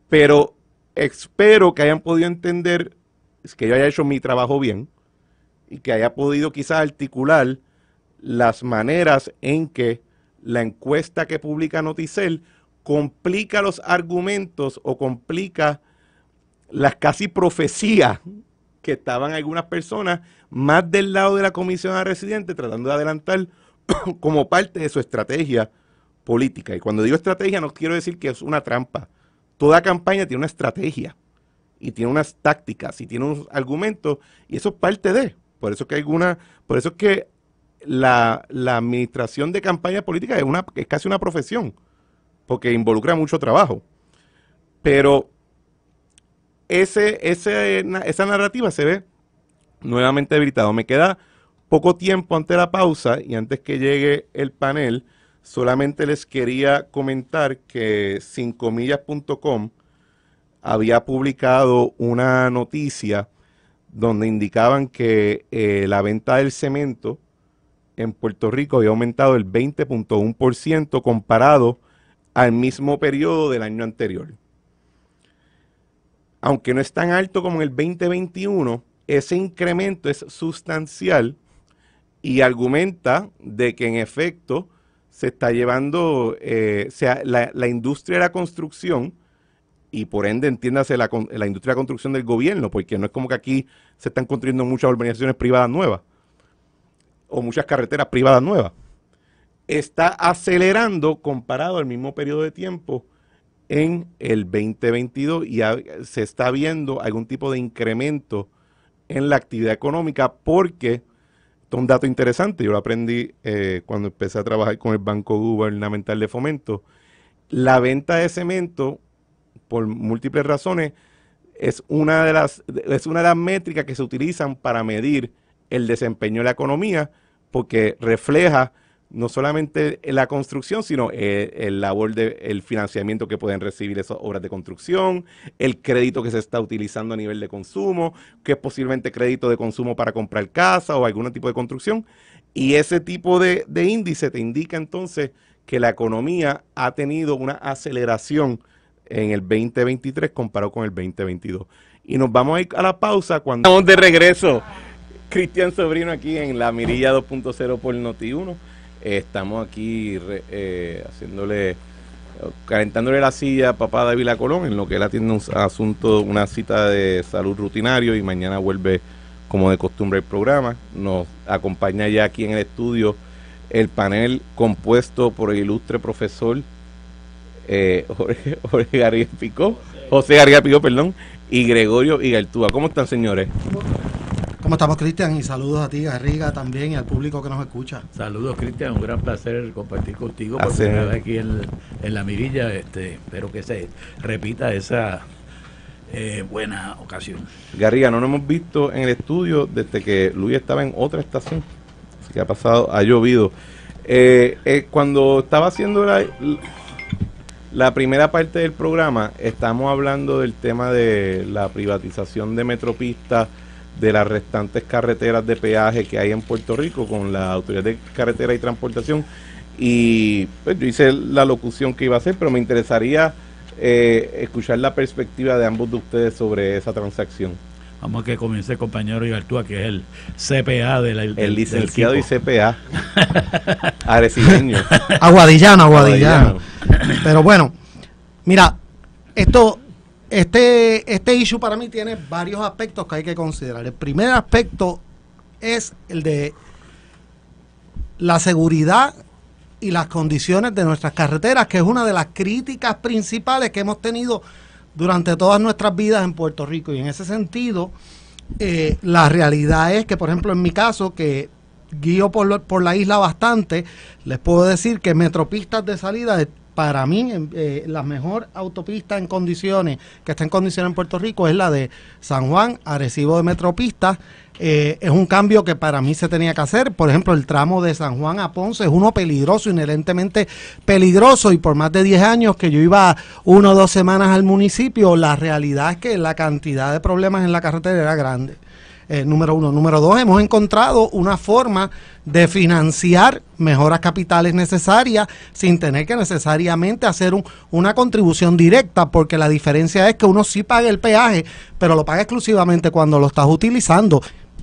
Pero espero que hayan podido entender que yo haya hecho mi trabajo bien y que haya podido quizás articular las maneras en que la encuesta que publica Noticel complica los argumentos o complica las casi profecías que estaban algunas personas más del lado de la comisión residente tratando de adelantar [COUGHS] como parte de su estrategia política. Y cuando digo estrategia no quiero decir que es una trampa. Toda campaña tiene una estrategia y tiene unas tácticas y tiene unos argumentos y eso es parte de. Por eso que hay una, por eso que la, administración de campaña política es, una, es casi una profesión, porque involucra mucho trabajo. Pero ese, ese, esa narrativa se ve nuevamente debilitado. Me queda poco tiempo antes de la pausa y antes que llegue el panel, solamente les quería comentar que 5millas.com había publicado una noticia donde indicaban que eh, la venta del cemento en Puerto Rico había aumentado el 20.1% comparado al mismo periodo del año anterior. Aunque no es tan alto como en el 2021, ese incremento es sustancial y argumenta de que en efecto se está llevando, eh, sea, la, la industria de la construcción y por ende entiéndase la, la, industria de construcción del gobierno, porque no es como que aquí se están construyendo muchas organizaciones privadas nuevas o muchas carreteras privadas nuevas. Está acelerando comparado al mismo periodo de tiempo en el 2022 y se está viendo algún tipo de incremento en la actividad económica porque, esto es un dato interesante, yo lo aprendí eh, cuando empecé a trabajar con el Banco Gubernamental de Fomento, la venta de cemento por múltiples razones, es una de las, es una de las métricas que se utilizan para medir el desempeño de la economía, porque refleja no solamente la construcción, sino eh, el, labor de el financiamiento que pueden recibir esas obras de construcción, el crédito que se está utilizando a nivel de consumo, que es posiblemente crédito de consumo para comprar casa o algún tipo de construcción. Y ese tipo de, de índice te indica entonces que la economía ha tenido una aceleración en el 2023 comparado con el 2022. Y nos vamos a ir a la pausa cuando estamos de regreso. Cristian Sobrino aquí en la Mirilla 2.0 por Noti1. estamos aquí eh, haciéndole, calentándole la silla a papá David Colón en lo que él atiende un asunto, una cita de salud rutinario y mañana vuelve como de costumbre el programa. Nos acompaña ya aquí en el estudio el panel compuesto por el ilustre profesor eh, Jorge, Garriga Picó, José Garriga Picó, perdón, y Gregorio Igartúa. ¿Cómo están, señores? ¿Cómo estamos, Cristian? Y saludos a ti, Garriga, también y al público que nos escucha. Saludos, Cristian. Un gran placer compartir contigo por primera aquí en, la mirilla. Este, espero que se repita esa eh, buena ocasión. Garriga, no nos hemos visto en el estudio desde que Luis estaba en otra estación. Así que ha pasado, ha llovido. Eh, eh, cuando estaba haciendo la, la primera parte del programa estamos hablando del tema de la privatización de Metropistas, de las restantes carreteras de peaje que hay en Puerto Rico con la Autoridad de Carretera y Transportación. Y pues, yo hice la locución que iba a hacer, pero me interesaría eh, escuchar la perspectiva de ambos de ustedes sobre esa transacción. Vamos a que comience el compañero Igualtúa, que es el CPA de El licenciado y CPA. [LAUGHS] Arecibeño. aguadillano, aguadillano. Pero bueno, mira, esto, este, este issue para mí tiene varios aspectos que hay que considerar. El primer aspecto es el de la seguridad y las condiciones de nuestras carreteras, que es una de las críticas principales que hemos tenido durante todas nuestras vidas en Puerto Rico. Y en ese sentido, eh, la realidad es que, por ejemplo, en mi caso, que guío por, por la isla bastante, les puedo decir que metropistas de salida de para mí eh, la mejor autopista en condiciones que está en condiciones en Puerto Rico es la de San Juan, Arecibo de Metropista. Eh, es un cambio que para mí se tenía que hacer. Por ejemplo, el tramo de San Juan a Ponce es uno peligroso, inherentemente peligroso, y por más de 10 años que yo iba uno o dos semanas al municipio, la realidad es que la cantidad de problemas en la carretera era grande. Eh, número uno. Número dos, hemos encontrado una forma de financiar mejoras capitales necesarias sin tener que necesariamente hacer una contribución directa, porque la diferencia es que uno sí paga el peaje, pero lo paga exclusivamente cuando lo estás utilizando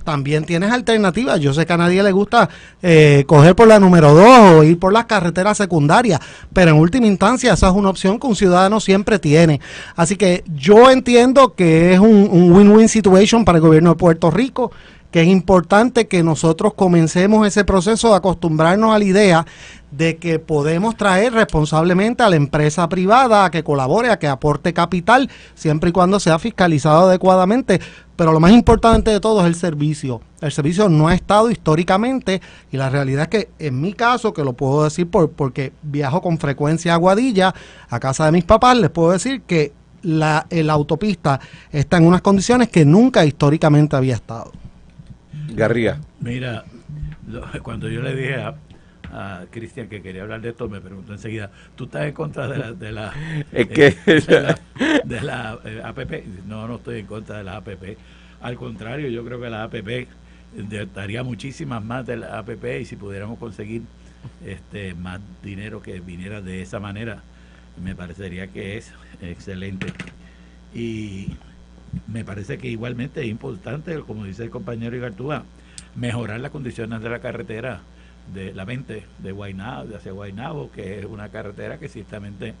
también tienes alternativas. Yo sé que a nadie le gusta eh, coger por la número 2 o ir por las carreteras secundarias, pero en última instancia esa es una opción que un ciudadano siempre tiene. Así que yo entiendo que es un win-win situation para el gobierno de Puerto Rico que es importante que nosotros comencemos ese proceso de acostumbrarnos a la idea de que podemos traer responsablemente a la empresa privada a que colabore, a que aporte capital, siempre y cuando sea fiscalizado adecuadamente. Pero lo más importante de todo es el servicio. El servicio no ha estado históricamente y la realidad es que en mi caso, que lo puedo decir por, porque viajo con frecuencia a Guadilla, a casa de mis papás, les puedo decir que la, autopista está en unas condiciones que nunca históricamente había estado. Garría. Mira, cuando yo le dije a, a Cristian que quería hablar de esto, me preguntó enseguida, ¿tú estás en contra de la, de la, APP? [LAUGHS] Eh, [LAUGHS] eh, no, no estoy en contra de la APP. Al contrario, yo creo que la APP daría muchísimas más de la APP y si pudiéramos conseguir este más dinero que viniera de esa manera, me parecería que es excelente. Y me parece que igualmente es importante, como dice el compañero Igartúa, mejorar las condiciones de la carretera de la mente de Guaynabo, de hacia Guaynabo, que es una carretera que ciertamente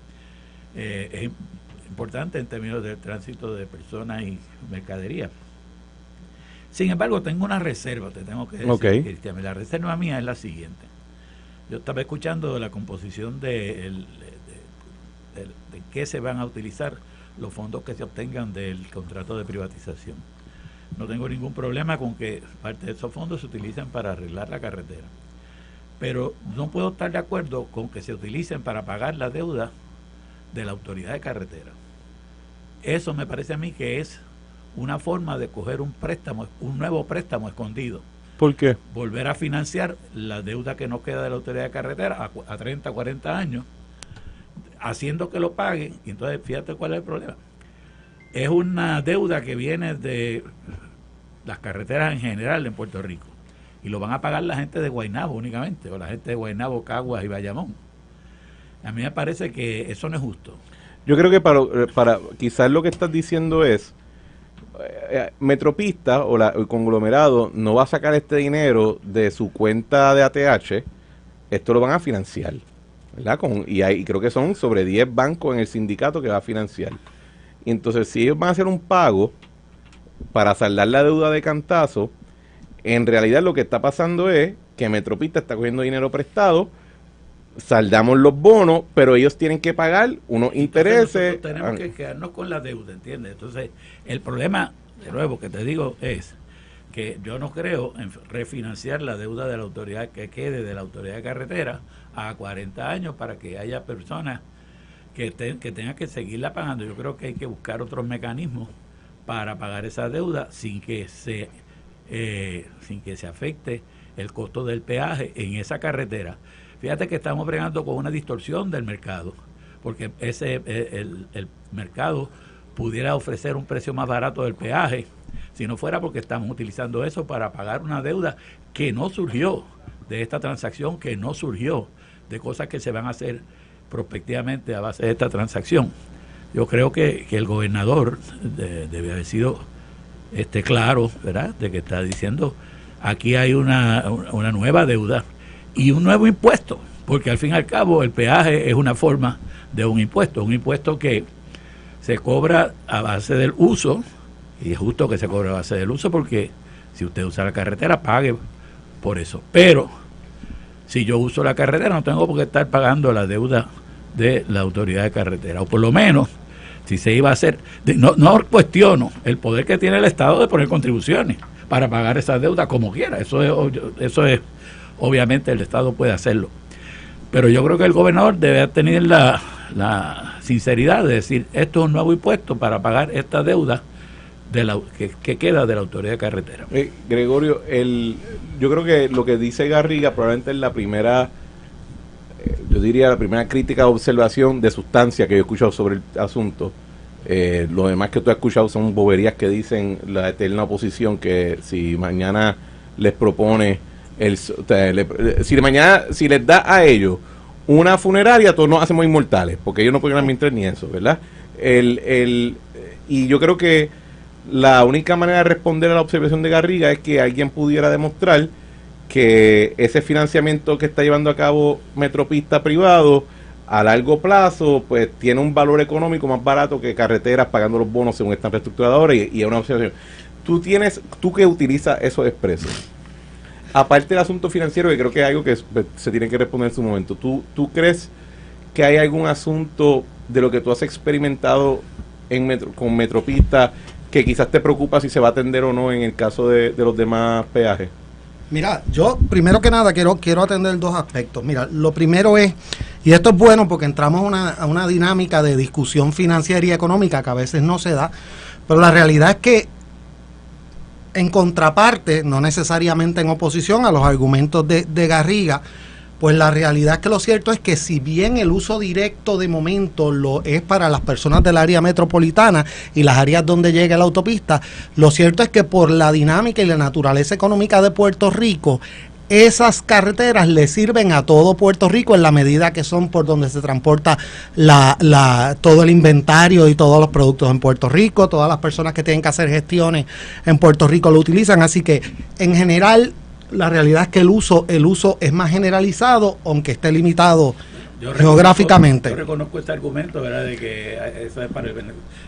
eh, es importante en términos del tránsito de personas y mercadería Sin embargo, tengo una reserva, te tengo que decir, Cristian. La reserva mía es la siguiente. Yo estaba escuchando la composición de, el, de qué se van a utilizar los fondos que se obtengan del contrato de privatización. No tengo ningún problema con que parte de esos fondos se utilicen para arreglar la carretera pero no puedo estar de acuerdo con que se utilicen para pagar la deuda de la autoridad de carretera. Eso me parece a mí que es una forma de coger un préstamo, un nuevo préstamo escondido. ¿Por qué? Volver a financiar la deuda que nos queda de la autoridad de carretera a, 30, 40 años, haciendo que lo paguen. Y entonces, fíjate cuál es el problema. Es una deuda que viene de las carreteras en general en Puerto Rico y lo van a pagar la gente de Guaynabo únicamente, o la gente de Guaynabo, Caguas y Bayamón. A mí me parece que eso no es justo. Yo creo que para, eh, quizás lo que estás diciendo es, eh, eh, Metropista o el conglomerado no va a sacar este dinero de su cuenta de ATH, esto lo van a financiar, ¿verdad? Con, y, hay, creo que son sobre 10 bancos en el sindicato que va a financiar. Y entonces si ellos van a hacer un pago para saldar la deuda de cantazo, en realidad lo que está pasando es que Metropista está cogiendo dinero prestado, saldamos los bonos, pero ellos tienen que pagar unos intereses. tenemos ah. que quedarnos con la deuda, ¿entiendes? Entonces, el problema, de nuevo, que te digo es que yo no creo en refinanciar la deuda de la autoridad que quede de la autoridad de carretera a 40 años para que haya personas que, que tengan que seguirla pagando. Yo creo que hay que buscar otros mecanismos para pagar esa deuda sin que se eh, sin que se afecte el costo del peaje en esa carretera. Fíjate que estamos bregando con una distorsión del mercado, porque ese eh, el, mercado pudiera ofrecer un precio más barato del peaje, si no fuera porque estamos utilizando eso para pagar una deuda que no surgió de esta transacción, que no surgió de cosas que se van a hacer prospectivamente a base de esta transacción. Yo creo que, el gobernador eh, debe haber sido esté claro, ¿verdad?, de que está diciendo, aquí hay una, una nueva deuda y un nuevo impuesto, porque al fin y al cabo el peaje es una forma de un impuesto, un impuesto que se cobra a base del uso, y es justo que se cobre a base del uso porque si usted usa la carretera, pague por eso. Pero si yo uso la carretera, no tengo por qué estar pagando la deuda de la autoridad de carretera, o por lo menos si se iba a hacer. No, no cuestiono el poder que tiene el Estado de poner contribuciones para pagar esa deuda como quiera. Eso es, eso es, obviamente el Estado puede hacerlo. Pero yo creo que el gobernador debe tener la, la sinceridad de decir, esto es un nuevo impuesto para pagar esta deuda de que, queda de la autoridad de carretera. Eh, Gregorio, el, yo creo que lo que dice Garriga probablemente es la primera yo diría la primera crítica o observación de sustancia que yo he escuchado sobre el asunto. Eh, lo demás que tú has escuchado son boberías que dicen la eterna oposición que si mañana les propone, el, si mañana si les da a ellos una funeraria, todos nos hacemos inmortales, porque ellos no pueden mientras ni eso, ¿verdad? El, el, y yo creo que la única manera de responder a la observación de Garriga es que alguien pudiera demostrar que ese financiamiento que está llevando a cabo Metropista privado a largo plazo pues tiene un valor económico más barato que carreteras pagando los bonos según están reestructuradas y, es una opción Tú tienes, tú que utilizas esos expresos, aparte del asunto financiero que creo que es algo que pues, se tiene que responder en su momento, ¿tú, tú crees que hay algún asunto de lo que tú has experimentado en metro, con Metropista que quizás te preocupa si se va a atender o no en el caso de los demás peajes? Mira, yo primero que nada quiero, quiero atender dos aspectos. Mira, lo primero es, y esto es bueno porque entramos a una, dinámica de discusión financiera y económica que a veces no se da, pero la realidad es que en contraparte, no necesariamente en oposición a los argumentos de Garriga, pues la realidad es que lo cierto es que si bien el uso directo de momento lo es para las personas del área metropolitana y las áreas donde llega la autopista, lo cierto es que por la dinámica y la naturaleza económica de Puerto Rico, esas carreteras le sirven a todo Puerto Rico en la medida que son por donde se transporta todo el inventario y todos los productos en Puerto Rico, todas las personas que tienen que hacer gestiones en Puerto Rico lo utilizan, así que en general la realidad es que el uso, el uso es más generalizado, aunque esté limitado geográficamente. yo reconozco este argumento, ¿verdad?, de que eh, eso es para el,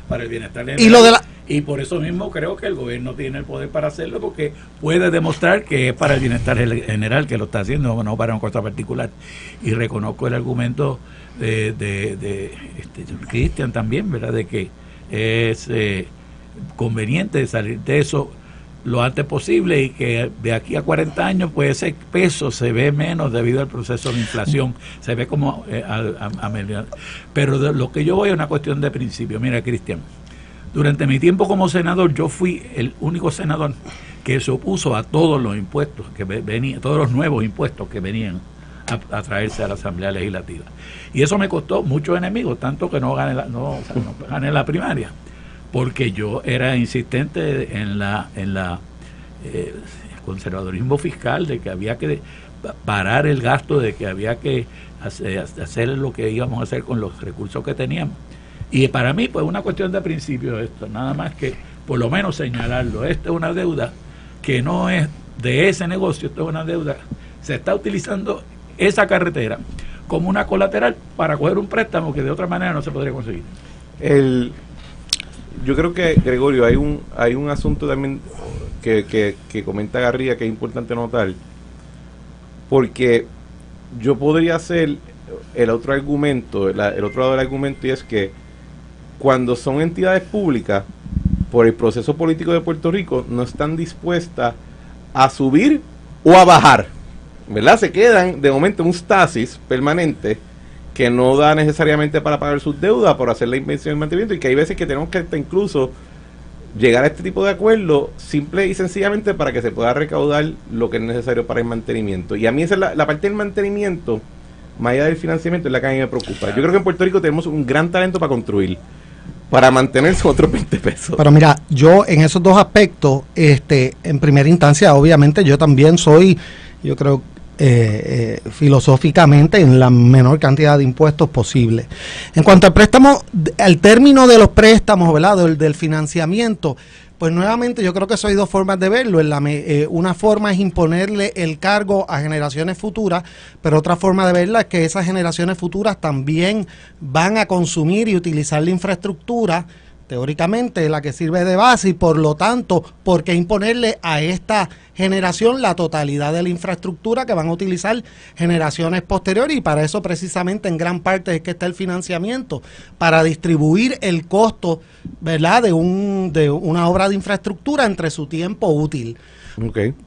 para el bienestar general. Y lo de la, y por eso mismo creo que el gobierno tiene el poder para hacerlo porque puede demostrar que es para el bienestar general que lo está haciendo, no para una cosa particular. Y reconozco el argumento de, de, este, Cristian también, ¿verdad? De que es eh, conveniente salir de eso lo antes posible y que de aquí a 40 años pues ese peso se ve menos debido al proceso de inflación, se ve como eh, a, a, Pero lo que yo voy es una cuestión de principio. Mira, Cristian, durante mi tiempo como senador yo fui el único senador que se opuso a todos los impuestos que venían, todos los nuevos impuestos que venían a, traerse a la Asamblea Legislativa. Y eso me costó muchos enemigos, tanto que no no gané la primaria porque yo era insistente en la en la eh, conservadurismo fiscal de que había que parar el gasto, de que había que hacer lo que íbamos a hacer con los recursos que teníamos. Y para mí, pues una cuestión de principio esto, nada más que por lo menos señalarlo. Esta es una deuda que no es de ese negocio, esto es una deuda. Se está utilizando esa carretera como una colateral para coger un préstamo que de otra manera no se podría conseguir. El, yo creo que, Gregorio, hay un, hay un asunto también que, que, comenta Garría que es importante notar, porque yo podría hacer el otro argumento, el otro lado del argumento, y es que cuando son entidades públicas, por el proceso político de Puerto Rico, no están dispuestas a subir o a bajar, ¿verdad? Se quedan de momento en un stasis permanente que no da necesariamente para pagar sus deudas, por hacer la inversión y mantenimiento, y que hay veces que tenemos que incluso llegar a este tipo de acuerdo simple y sencillamente para que se pueda recaudar lo que es necesario para el mantenimiento. Y a mí esa es la, parte del mantenimiento, más allá del financiamiento, es la que a mí me preocupa. Yo creo que en Puerto Rico tenemos un gran talento para construir para mantener mantenerse otros 20 [LAUGHS] pesos. Pero mira, yo en esos dos aspectos, este, en primera instancia, obviamente yo también soy, yo creo eh, eh, filosóficamente en la menor cantidad de impuestos posible. En cuanto al préstamo, al término de los préstamos, ¿verdad? Del, financiamiento, pues nuevamente yo creo que eso hay dos formas de verlo. Eh, una forma es imponerle el cargo a generaciones futuras, pero otra forma de verla es que esas generaciones futuras también van a consumir y utilizar la infraestructura teóricamente la que sirve de base y por lo tanto, ¿por qué imponerle a esta generación la totalidad de la infraestructura que van a utilizar generaciones posteriores? Y para eso precisamente en gran parte es que está el financiamiento, para distribuir el costo ¿verdad? De, un, de una obra de infraestructura entre su tiempo útil.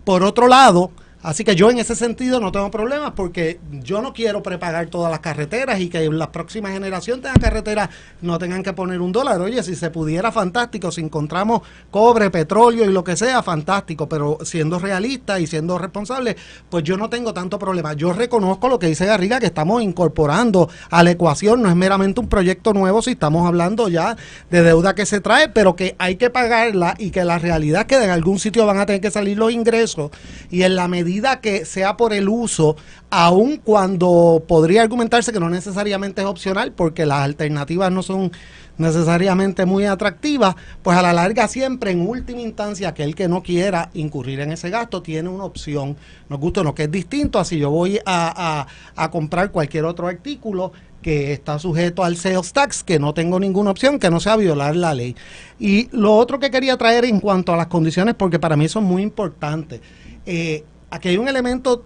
Por otro lado, Así que yo en ese sentido no tengo problemas porque yo no quiero prepagar todas las carreteras y que la próxima generación tenga carreteras, no tengan que poner un dólar. Oye, si se pudiera, fantástico. Si encontramos cobre, petróleo y lo que sea, fantástico. Pero siendo realista y siendo responsable, pues yo no tengo tanto problema. Yo reconozco lo que dice Garriga, que estamos incorporando a la ecuación. No es meramente un proyecto nuevo si estamos hablando ya de deuda que se trae, pero que hay que pagarla y que la realidad es que de algún sitio van a tener que salir los ingresos y en la medida que sea por el uso, aun cuando podría argumentarse que no necesariamente es opcional, porque las alternativas no son necesariamente muy atractivas, pues a la larga siempre, en última instancia, aquel que no quiera incurrir en ese gasto tiene una opción, nos gusta lo que es distinto a si yo voy a, comprar cualquier otro artículo que está sujeto al sales tax, que no tengo ninguna opción que no sea violar la ley. Y lo otro que quería traer en cuanto a las condiciones, porque para mí son muy importantes. Eh, aquí hay un elemento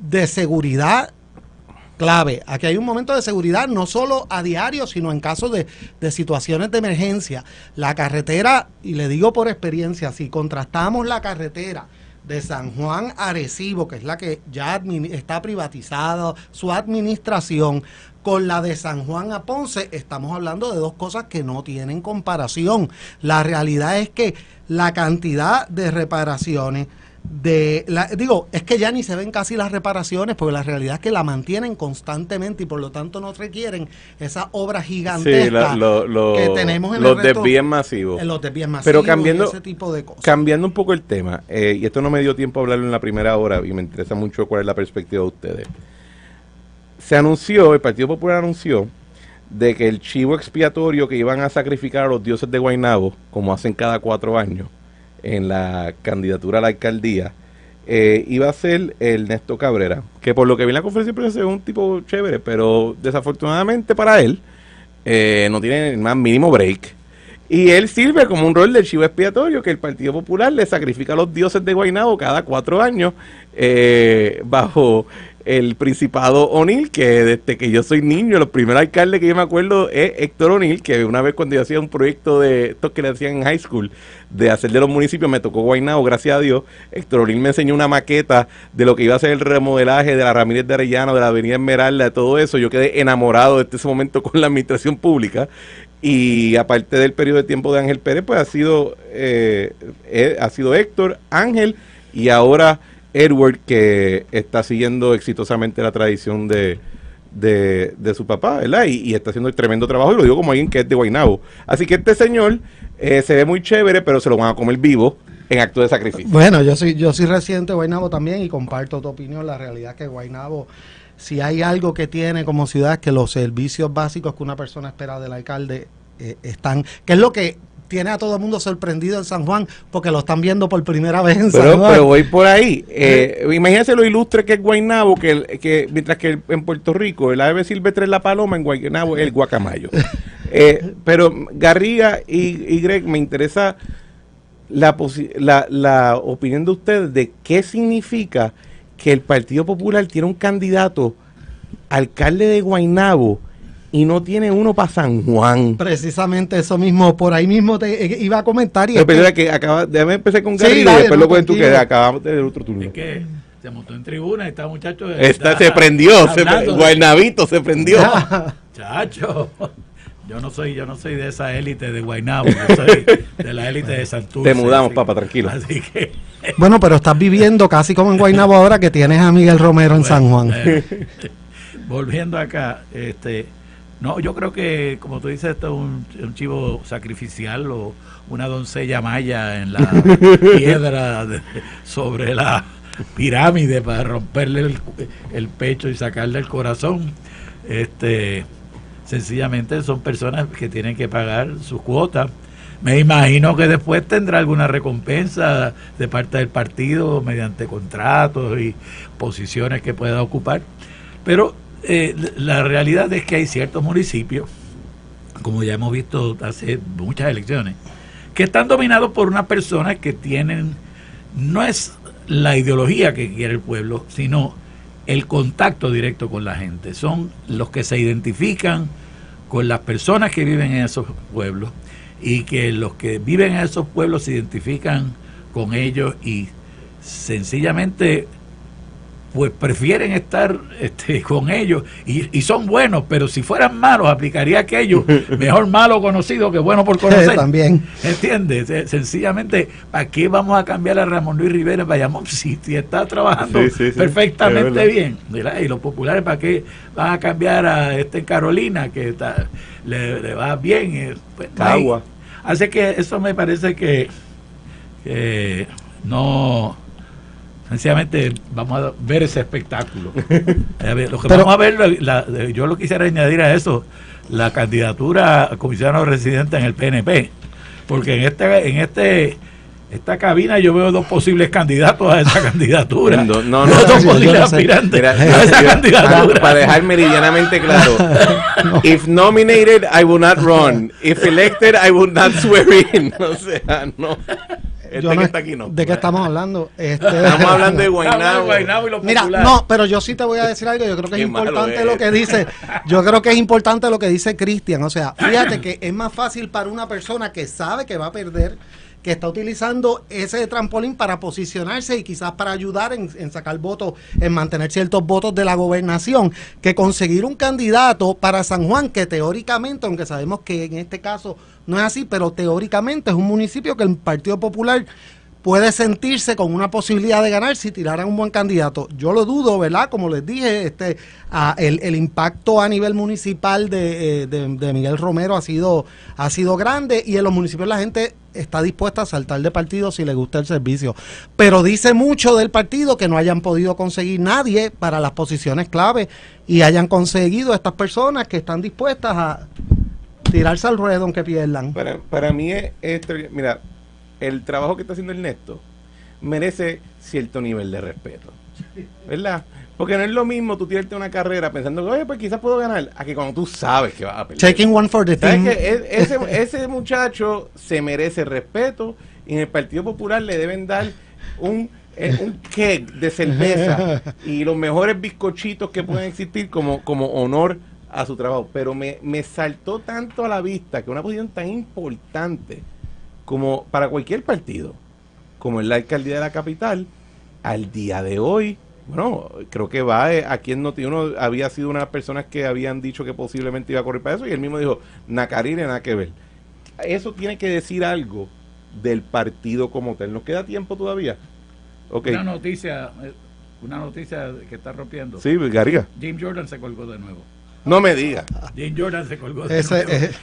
de seguridad clave. Aquí hay un momento de seguridad, no solo a diario, sino en caso de, de, situaciones de emergencia. La carretera, y le digo por experiencia, si contrastamos la carretera de San Juan Arecibo, que es la que ya está privatizada, su administración, con la de San Juan a Ponce, estamos hablando de dos cosas que no tienen comparación. La realidad es que la cantidad de reparaciones, la, digo, es que ya ni se ven casi las reparaciones, porque la realidad es que la mantienen constantemente y por lo tanto no requieren esa obra gigantesca que tenemos en los el eh, masivos. Pero cambiando, ese tipo de Cambiando un poco el tema, eh, y esto no me dio tiempo a hablarlo en la primera hora, y me interesa mucho cuál es la perspectiva de ustedes. Se anunció, el Partido Popular anunció de que el chivo expiatorio que iban a sacrificar a los dioses de Guaynabo como hacen cada cuatro años, en la candidatura a la alcaldía, eh, iba a ser Ernesto Cabrera, que por lo que vi en la conferencia de prensa es un tipo chévere, pero desafortunadamente para él eh, no tiene el más mínimo break. Y él sirve como un rol de chivo expiatorio que el Partido Popular le sacrifica a los dioses de Guainado cada cuatro años eh, bajo el Principado O'Neill, que desde que yo soy niño, los primer alcalde que yo me acuerdo es Héctor Onil que una vez cuando yo hacía un proyecto de estos que le hacían en high school, de hacer de los municipios, me tocó Guaynao, gracias a Dios. Héctor O'Neill me enseñó una maqueta de lo que iba a ser el remodelaje de la Ramírez de Arellano, de la Avenida Esmeralda, de todo eso. Yo quedé enamorado desde ese momento [LAUGHS] con la administración pública. Y aparte del periodo de tiempo de Ángel Pérez, pues ha sido, eh, eh, ha sido Héctor, Ángel y ahora Edward que está siguiendo exitosamente la tradición de, de, su papá, ¿verdad? Y, está haciendo el tremendo trabajo, y lo digo como alguien que es de Guaynabo. Así que este señor eh, se ve muy chévere, pero se lo van a comer vivo en acto de sacrificio. Bueno, yo soy, yo soy residente de Guaynabo también y comparto tu opinión. La realidad que Guaynabo, si hay algo que tiene como ciudad, que los servicios básicos que una persona espera del alcalde eh, están, que es lo que tiene a todo el mundo sorprendido en San Juan porque lo están viendo por primera vez en pero, San Juan. Pero voy por ahí. Eh, eh, Imagínense lo ilustre que es Guaynabo, que, mientras que en Puerto Rico el ave silvestre es la paloma, en Guaynabo es el guacamayo. [LAUGHS] Eh, pero Garriga y, Greg, me interesa la, la opinión de ustedes de qué significa que el Partido Popular tiene un candidato alcalde de Guaynabo y no tiene uno para San Juan. Precisamente eso mismo, por ahí mismo te eh, iba a comentar. Y que, déjame empezar con Gary y después lo cuento tú que acabamos de tener otro turno. Es que se montó en tribuna y está muchacho. Está, se prendió, se prendió Guaynabito se prendió. Chacho. Yo no soy, yo no soy de esa élite de Guaynabo, yo soy de la élite de Santurce. Te mudamos, papá, tranquilo. Así que bueno, pero estás viviendo casi como en Guaynabo ahora que tienes a Miguel Romero en San Juan. Eh, [LAUGHS] volviendo acá, este no, yo creo que, como tú dices, esto es un, chivo sacrificial o una doncella maya en la [LAUGHS] piedra sobre la pirámide para romperle el, el, pecho y sacarle el corazón. Este, sencillamente son personas que tienen que pagar sus cuotas. Me imagino que después tendrá alguna recompensa de parte del partido mediante contratos y posiciones que pueda ocupar. Pero eh, la realidad es que hay ciertos municipios, como ya hemos visto hace muchas elecciones, que están dominados por unas personas que tienen, no es la ideología que quiere el pueblo, sino el contacto directo con la gente. Son los que se identifican con las personas que viven en esos pueblos y que los que viven en esos pueblos se identifican con ellos y sencillamente pues prefieren estar este, [LAUGHS] con ellos y, y, son buenos, pero si fueran malos, aplicaría aquello, [LAUGHS] mejor malo conocido que bueno por conocer. [LAUGHS] También. ¿Entiendes? Sencillamente, ¿para qué vamos a cambiar a Ramón Luis Rivera en si, está trabajando perfectamente bien? Y los populares, ¿para qué van a cambiar a este Carolina que está, le, va bien? Eh, pues, Agua. Así que eso me parece que no sencillamente vamos a ver ese espectáculo. [LAUGHS] lo que vamos a ver, la, yo lo quisiera añadir a eso, la candidatura a comisionado residente en el PNP, porque en este, en este esta cabina yo veo dos posibles candidatos a esa [LAUGHS] candidatura. No, no, no dos posibles aspirantes a esa candidatura. Para dejar meridianamente claro. [LAUGHS] If nominated, I will not run. If elected, I will not swear in. O sea, no. Este que aquí ¿De qué estamos hablando? [LAUGHS] Este, estamos hablando de [LAUGHS] Guaynabo. Mira, no, pero yo sí te voy a decir algo. Yo creo que es importante lo que dice. [LAUGHS] Yo creo que es importante lo que dice Cristian. O sea, fíjate que es más fácil para una persona que sabe que va a perder que está utilizando ese trampolín para posicionarse y quizás para ayudar en, sacar votos, en mantener ciertos votos de la gobernación, que conseguir un candidato para San Juan, que teóricamente, aunque sabemos que en este caso no es así, pero teóricamente es un municipio que el Partido Popular puede sentirse con una posibilidad de ganar si tiraran un buen candidato. Yo lo dudo, ¿verdad? Como les dije, este, el, impacto a nivel municipal eh, de, Miguel Romero ha sido, ha sido grande y en los municipios la gente está dispuesta a saltar de partido si le gusta el servicio. Pero dice mucho del partido que no hayan podido conseguir nadie para las posiciones clave y hayan conseguido estas personas que están dispuestas a tirarse al ruedo aunque pierdan. Para, para mí es, mira, el trabajo que está haciendo el Ernesto merece cierto nivel de respeto. ¿Verdad? Porque no es lo mismo tú tirarte una carrera pensando que, oye, pues quizás puedo ganar, a que cuando tú sabes que vas a perder. Taking one for the e-, ese, muchacho se merece respeto y en el Partido Popular le deben dar un eh, un keg de cerveza y los mejores bizcochitos que pueden existir como, como honor a su trabajo. Pero me, me saltó tanto a la vista que una posición tan importante como para cualquier partido, como es la alcaldía de la capital, al día de hoy bueno, creo que va eh, aquí en uno había sido una de las personas que habían dicho que posiblemente iba a correr para eso y él mismo dijo, Nacarine nada que ver. Eso tiene que decir algo del partido como tal. ¿Nos queda tiempo todavía? Okay. Una noticia, eh, una noticia que está rompiendo. Sí, pues, Gariga. Jim Jordan se colgó de nuevo. No me diga. Jim Jordan se colgó de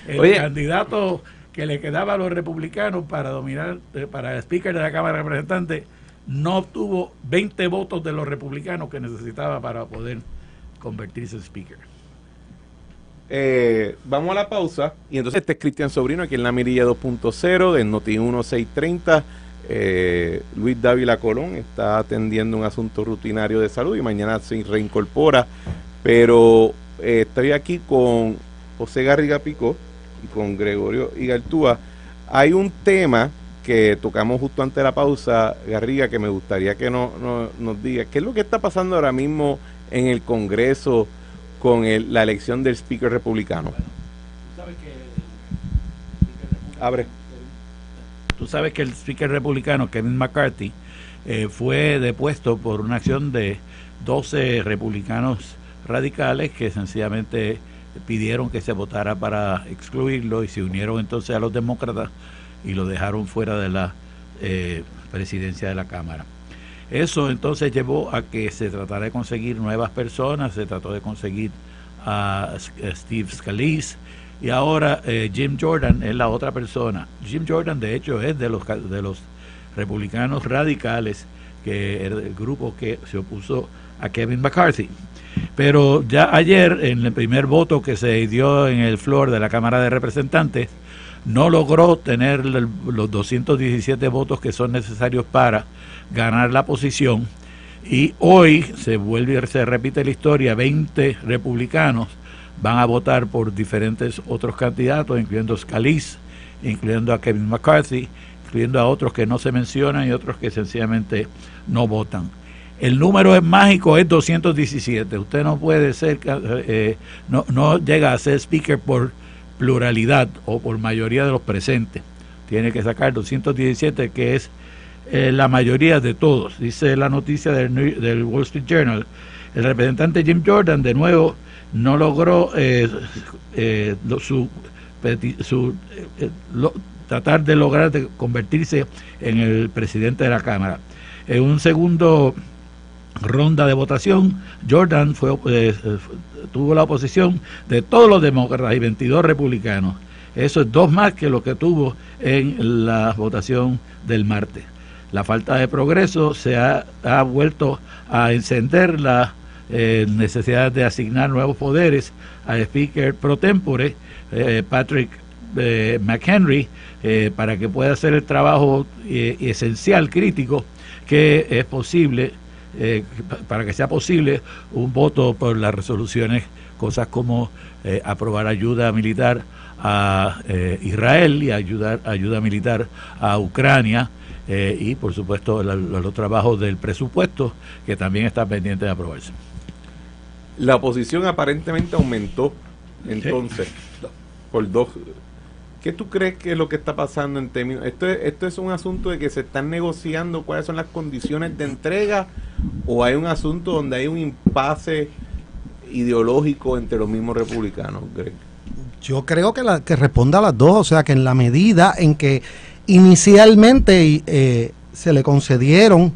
nuevo. El candidato que le quedaba a los republicanos para dominar, eh, para el speaker de la Cámara de Representantes no obtuvo 20 votos de los republicanos que necesitaba para poder convertirse en speaker. Eh, vamos a la pausa. Y entonces este es Cristian Sobrino aquí en la Mirilla 2.0 de Noti 1630. Eh, Luis Dávila Colón está atendiendo un asunto rutinario de salud y mañana se reincorpora. Pero eh, estoy aquí con José Garriga Pico y con Gregorio Igartúa. Hay un tema que tocamos justo antes de la pausa, Garriga, que me gustaría que no, nos diga qué es lo que está pasando ahora mismo en el Congreso con la elección del speaker republicano. tú sabes que Abre. Tú sabes que el speaker republicano, Kevin McCarthy, eh, fue depuesto por una acción de 12 republicanos radicales que sencillamente pidieron que se votara para excluirlo y se unieron entonces a los demócratas y lo dejaron fuera de la eh, presidencia de la Cámara. Eso entonces llevó a que se tratara de conseguir nuevas personas, se trató de conseguir a eh, Steve Scalise y ahora eh, Jim Jordan es la otra persona. Jim Jordan de hecho es de los, de los republicanos radicales, que er, el grupo que se opuso a Kevin McCarthy. Pero ya ayer, en el primer voto que se dio en el floor de la Cámara de Representantes, no logró tener los 217 votos que son necesarios para ganar la posición. Y hoy se vuelve, se repite la historia, 20 republicanos van a votar por diferentes otros candidatos, incluyendo Scalise, incluyendo a Kevin McCarthy, incluyendo a otros que no se mencionan y otros que sencillamente no votan. El número es mágico, es 217. Usted no puede ser, eh, eh, no, no llega a ser speaker por pluralidad o por mayoría de los presentes. Tiene que sacar 217, que es eh, la mayoría de todos. Dice la noticia del, Wall Street Journal. El representante Jim Jordan, de nuevo, no logró eh, eh, su, su tratar de lograr de convertirse en el presidente de la Cámara. En un segundo ronda de votación, Jordan fue, eh, eh, tuvo la oposición de todos los demócratas y 22 republicanos. Eso es dos más que lo que tuvo en la votación del martes. La falta de progreso se ha, vuelto a encender la eh, necesidad de asignar nuevos poderes al Speaker pro tempore, Patrick McHenry, para que pueda hacer el trabajo esencial, crítico, que es posible eh, para que sea posible un voto por las resoluciones, cosas como eh, aprobar ayuda militar a eh, Israel y ayudar, ayuda militar a Ucrania. y por supuesto los trabajos del presupuesto que también está pendiente de aprobarse. La oposición aparentemente aumentó entonces por dos ¿Qué tú crees que es lo que está pasando en términos? Esto es, esto es un asunto de que se están negociando cuáles son las condiciones de entrega o hay un asunto donde hay un impasse ideológico entre los mismos republicanos, Yo creo que la que responda a las dos, o sea, que en la medida en que inicialmente eh, se le concedieron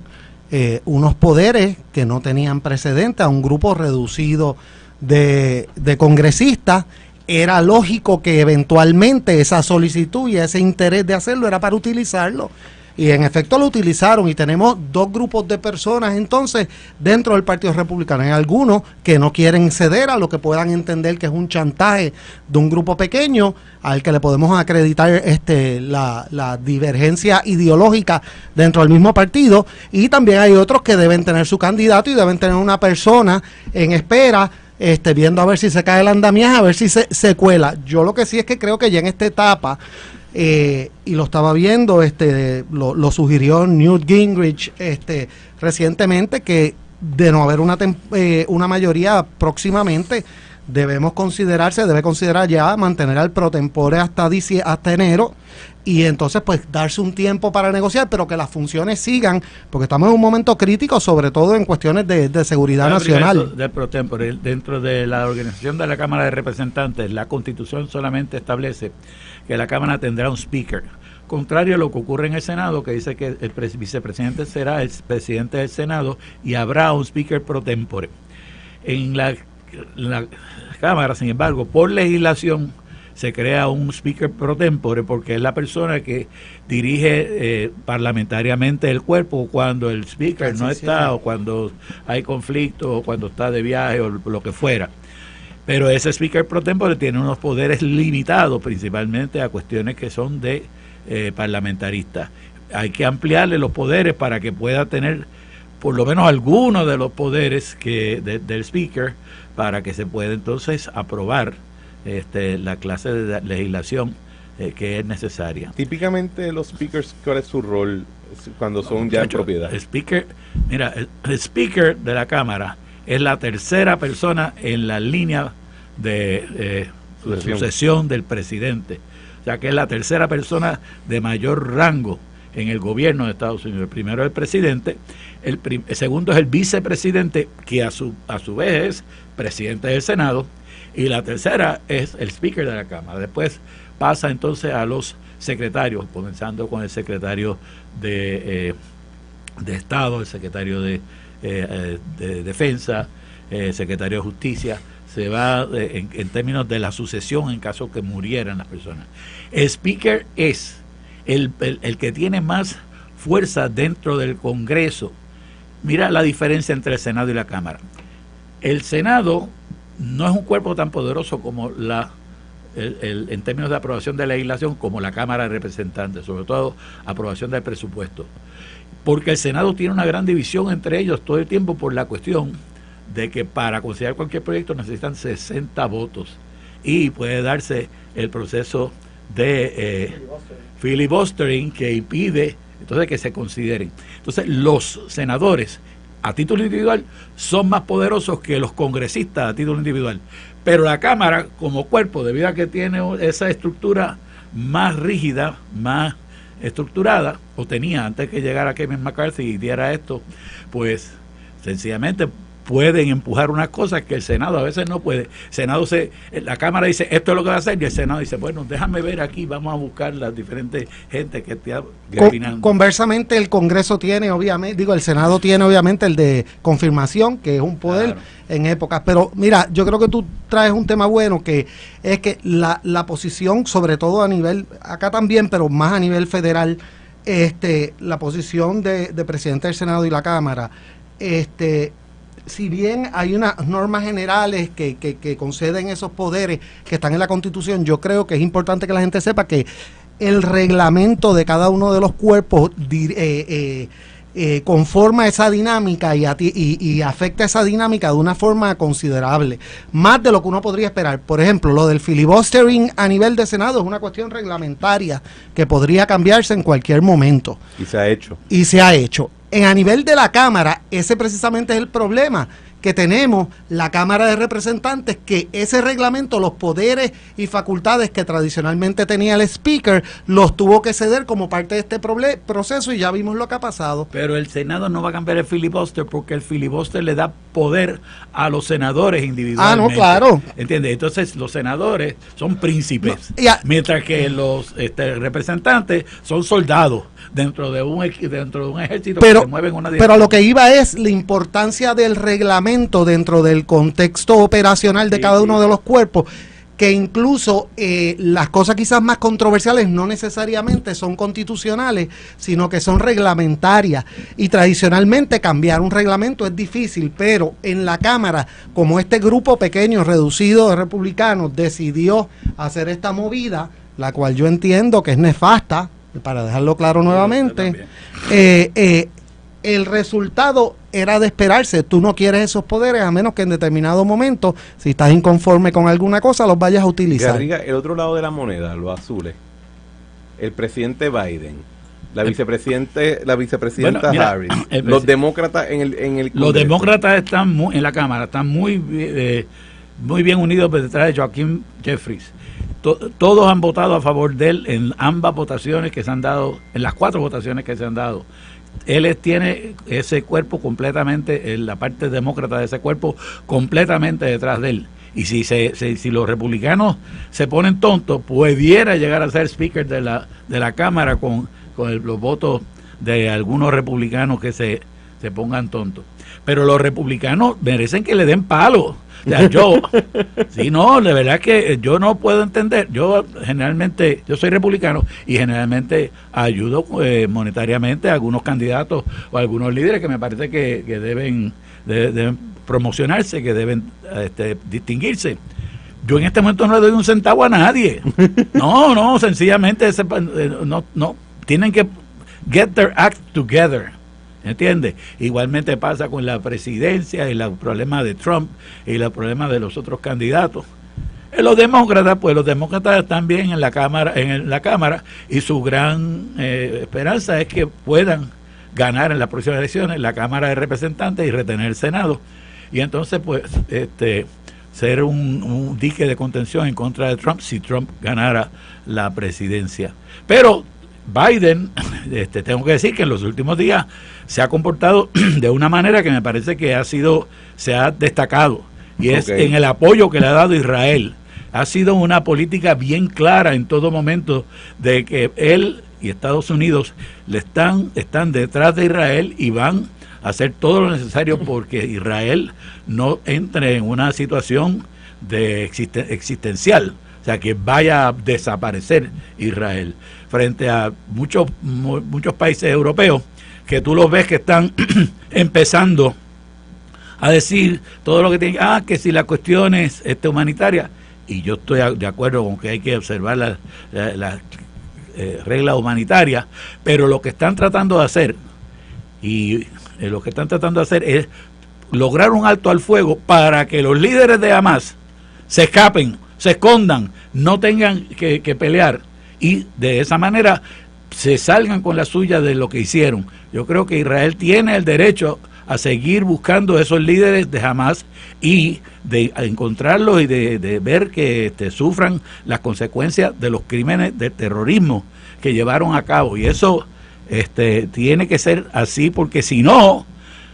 eh, unos poderes que no tenían precedentes a un grupo reducido de, de congresistas era lógico que eventualmente esa solicitud y ese interés de hacerlo era para utilizarlo. Y en efecto lo utilizaron y tenemos dos grupos de personas entonces dentro del Partido Republicano. Hay algunos que no quieren ceder a lo que puedan entender que es un chantaje de un grupo pequeño al que le podemos acreditar este, la, la divergencia ideológica dentro del mismo partido. Y también hay otros que deben tener su candidato y deben tener una persona en espera este, viendo a ver si se cae el andamiaje, a ver si se, cuela. Yo lo que sí es que creo que ya en esta etapa, eh, y lo estaba viendo, este, lo, sugirió Newt Gingrich este, recientemente, que de no haber una, eh, una mayoría próximamente, debemos considerarse, debe considerar ya mantener al protempore hasta, hasta enero y entonces pues darse un tiempo para negociar, pero que las funciones sigan, porque estamos en un momento crítico, sobre todo en cuestiones de, seguridad nacional. Del protempore, dentro de la organización de la Cámara de Representantes, la Constitución solamente establece que la Cámara tendrá un speaker. Contrario a lo que ocurre en el Senado, que dice que el vicepresidente será el presidente del Senado y habrá un speaker pro tempore. En la la Cámara, sin embargo, por legislación se crea un speaker pro tempore porque es la persona que dirige eh, parlamentariamente el cuerpo cuando el speaker no está o cuando hay conflicto o cuando está de viaje o lo que fuera. Pero ese speaker pro tempore tiene unos poderes limitados principalmente a cuestiones que son de eh, parlamentaristas. Hay que ampliarle los poderes para que pueda tener por lo menos algunos de los poderes que del speaker para que se pueda entonces aprobar este, la clase de legislación eh, que es necesaria. Típicamente los speakers, ¿cuál es su rol cuando son de ya en propiedad? speaker, mira, el speaker de la Cámara es la tercera persona en la línea de sucesión del presidente, o sea que es la tercera persona de mayor rango en el gobierno de Estados Unidos. El primero es el presidente, el, segundo es el vicepresidente, que a su, a su vez es presidente del Senado, y la tercera es el speaker de la Cámara. Después pasa entonces a los secretarios, comenzando con el secretario de, eh, de Estado, el secretario de, eh, eh, Defensa, el secretario de Justicia, se va en, en, términos de la sucesión en caso que murieran las personas. El speaker es el, que tiene más fuerza dentro del Congreso. Mira la diferencia entre el Senado y la Cámara. El Senado no es un cuerpo tan poderoso como la en términos de aprobación de legislación como la Cámara de Representantes, sobre todo aprobación del presupuesto. Porque el Senado tiene una gran división entre ellos todo el tiempo por la cuestión de que para considerar cualquier proyecto necesitan 60 votos y puede darse el proceso de eh, filibustering que impide entonces que se consideren. Entonces los senadores a título individual son más poderosos que los congresistas a título individual. Pero la Cámara como cuerpo, debido a que tiene esa estructura más rígida, más estructurada, o tenía antes que llegara Kevin McCarthy y diera esto, pues sencillamente pueden empujar unas cosas que el Senado a veces no puede. Senado se, la Cámara dice esto es lo que va a hacer y el Senado dice, bueno, déjame ver aquí, vamos a buscar las diferentes gente que esté opinando. conversamente el Congreso tiene, obviamente, digo, el Senado tiene obviamente el de confirmación, que es un poder en épocas. Pero mira, yo creo que tú traes un tema bueno que es que la, la posición, sobre todo a nivel, acá también, pero más a nivel federal, este, la posición de, de, presidente del Senado y la Cámara este, si bien hay unas normas generales que, conceden esos poderes que están en la Constitución, yo creo que es importante que la gente sepa que el reglamento de cada uno de los cuerpos eh, eh, eh, conforma esa dinámica y, y, afecta esa dinámica de una forma considerable, más de lo que uno podría esperar. Por ejemplo, lo del filibustering a nivel de Senado es una cuestión reglamentaria que podría cambiarse en cualquier momento. Y se ha hecho. Y se ha hecho en, a nivel de la Cámara, ese precisamente es el problema que tenemos la Cámara de Representantes, que ese reglamento, los poderes y facultades que tradicionalmente tenía el speaker, los tuvo que ceder como parte de este proceso y ya vimos lo que ha pasado. Pero el Senado no va a cambiar el filibuster porque el filibuster le da poder a los senadores individualmente. Ah, no, claro. ¿Entiendes? Entonces los senadores son príncipes, mientras que los este, representantes son soldados dentro de un, dentro de un ejército pero, que Pero lo que iba es la importancia del reglamento dentro del contexto operacional de cada uno de los cuerpos que incluso eh, las cosas quizás más controversiales no necesariamente son constitucionales, sino que son reglamentarias. Y tradicionalmente cambiar un reglamento es difícil, pero en la Cámara, como este grupo pequeño, reducido de republicanos, decidió hacer esta movida, la cual yo entiendo que es nefasta, para dejarlo claro nuevamente, eh, eh, el resultado era de esperarse. Tú no quieres esos poderes a menos que en determinado momento, si estás inconforme con alguna cosa, los vayas a utilizar. el otro lado de la moneda, los azules, el presidente Biden, la eh, vicepresidente, la vicepresidenta Harris, [CLEARS THROAT] los demócratas en el, en el Los demócratas están muy, en la Cámara, están muy, eh, muy bien unidos detrás de Joaquín Jeffries. todos han votado a favor de él en ambas votaciones que se han dado, en las cuatro votaciones que se han dado él tiene ese cuerpo completamente, la parte demócrata de ese cuerpo completamente detrás de él. Y si, se, si los republicanos se ponen tontos, pudiera llegar a ser speaker de la, de la Cámara con, los votos de algunos republicanos que se, se pongan tontos. Pero los republicanos merecen que le den palo o yo, [LAUGHS] sí, no, de verdad que eh, yo no puedo entender. Yo generalmente, yo soy republicano y generalmente ayudo eh, monetariamente a algunos candidatos o a algunos líderes que me parece que, que deben, de, deben promocionarse, que deben este, distinguirse. Yo en este momento no le doy un centavo a nadie. [LAUGHS] No, no, sencillamente ese, eh, no, no, tienen que get their act together ¿Entiendes? Igualmente pasa con la presidencia y los problemas de Trump y los problemas de los otros candidatos. Eh, los demócratas, pues los demócratas están bien en la Cámara, en la cámara y su gran eh, esperanza es que puedan ganar en las próximas elecciones la Cámara de Representantes y retener el Senado. Y entonces, pues, este ser un, un dique de contención en contra de Trump si Trump ganara la presidencia. Pero Biden, [CLEARS THROAT] este, tengo que decir que en los últimos días se ha comportado [CLEARS THROAT] de una manera que me parece que ha sido, se ha destacado, y es en el apoyo que le ha dado Israel. Ha sido una política bien clara en todo momento de que él y Estados Unidos le están, están detrás de Israel y van a hacer todo lo necesario porque Israel no entre en una situación de existencial o sea, que vaya a desaparecer Israel frente a muchos, muchos países europeos que tú los ves que están [CLEARS THROAT] empezando a decir todo lo que tienen, ah, que si la cuestión es este, humanitaria, y yo estoy de acuerdo con que hay que observar las eh, reglas humanitarias, pero lo que están tratando de hacer, y eh, lo que están tratando de hacer es lograr un alto al fuego para que los líderes de Hamas se escapen se escondan, no tengan que, pelear y de esa manera se salgan con la suya de lo que hicieron. Yo creo que Israel tiene el derecho a seguir buscando esos líderes de Hamas y de encontrarlos y de, ver que este, sufran las consecuencias de los crímenes de terrorismo que llevaron a cabo. Y eso este, tiene que ser así porque si no,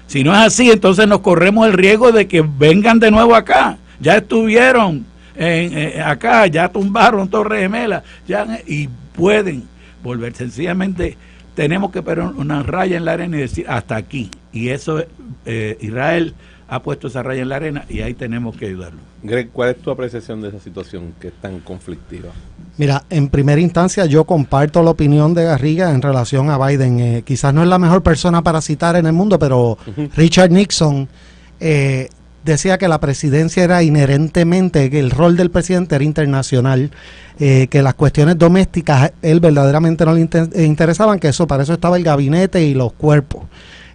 si no es así, entonces nos corremos el riesgo de que vengan de nuevo acá. Ya estuvieron eh, acá, ya tumbaron Torre Gemela ya, y pueden volver. Sencillamente tenemos que poner una raya en la arena y decir hasta aquí. Y eso eh, Israel ha puesto esa raya en la arena y ahí tenemos que ayudarlo. Greg, ¿cuál es tu apreciación de esa situación que es tan conflictiva? Mira, en primera instancia yo comparto la opinión de Garriga en relación a Biden. Eh, quizás no es la mejor persona para citar en el mundo, pero Richard Nixon eh, decía que la presidencia era inherentemente, que el rol del presidente era internacional, eh, que las cuestiones domésticas él verdaderamente no le eh, interesaban, que eso para eso estaba el gabinete y los cuerpos.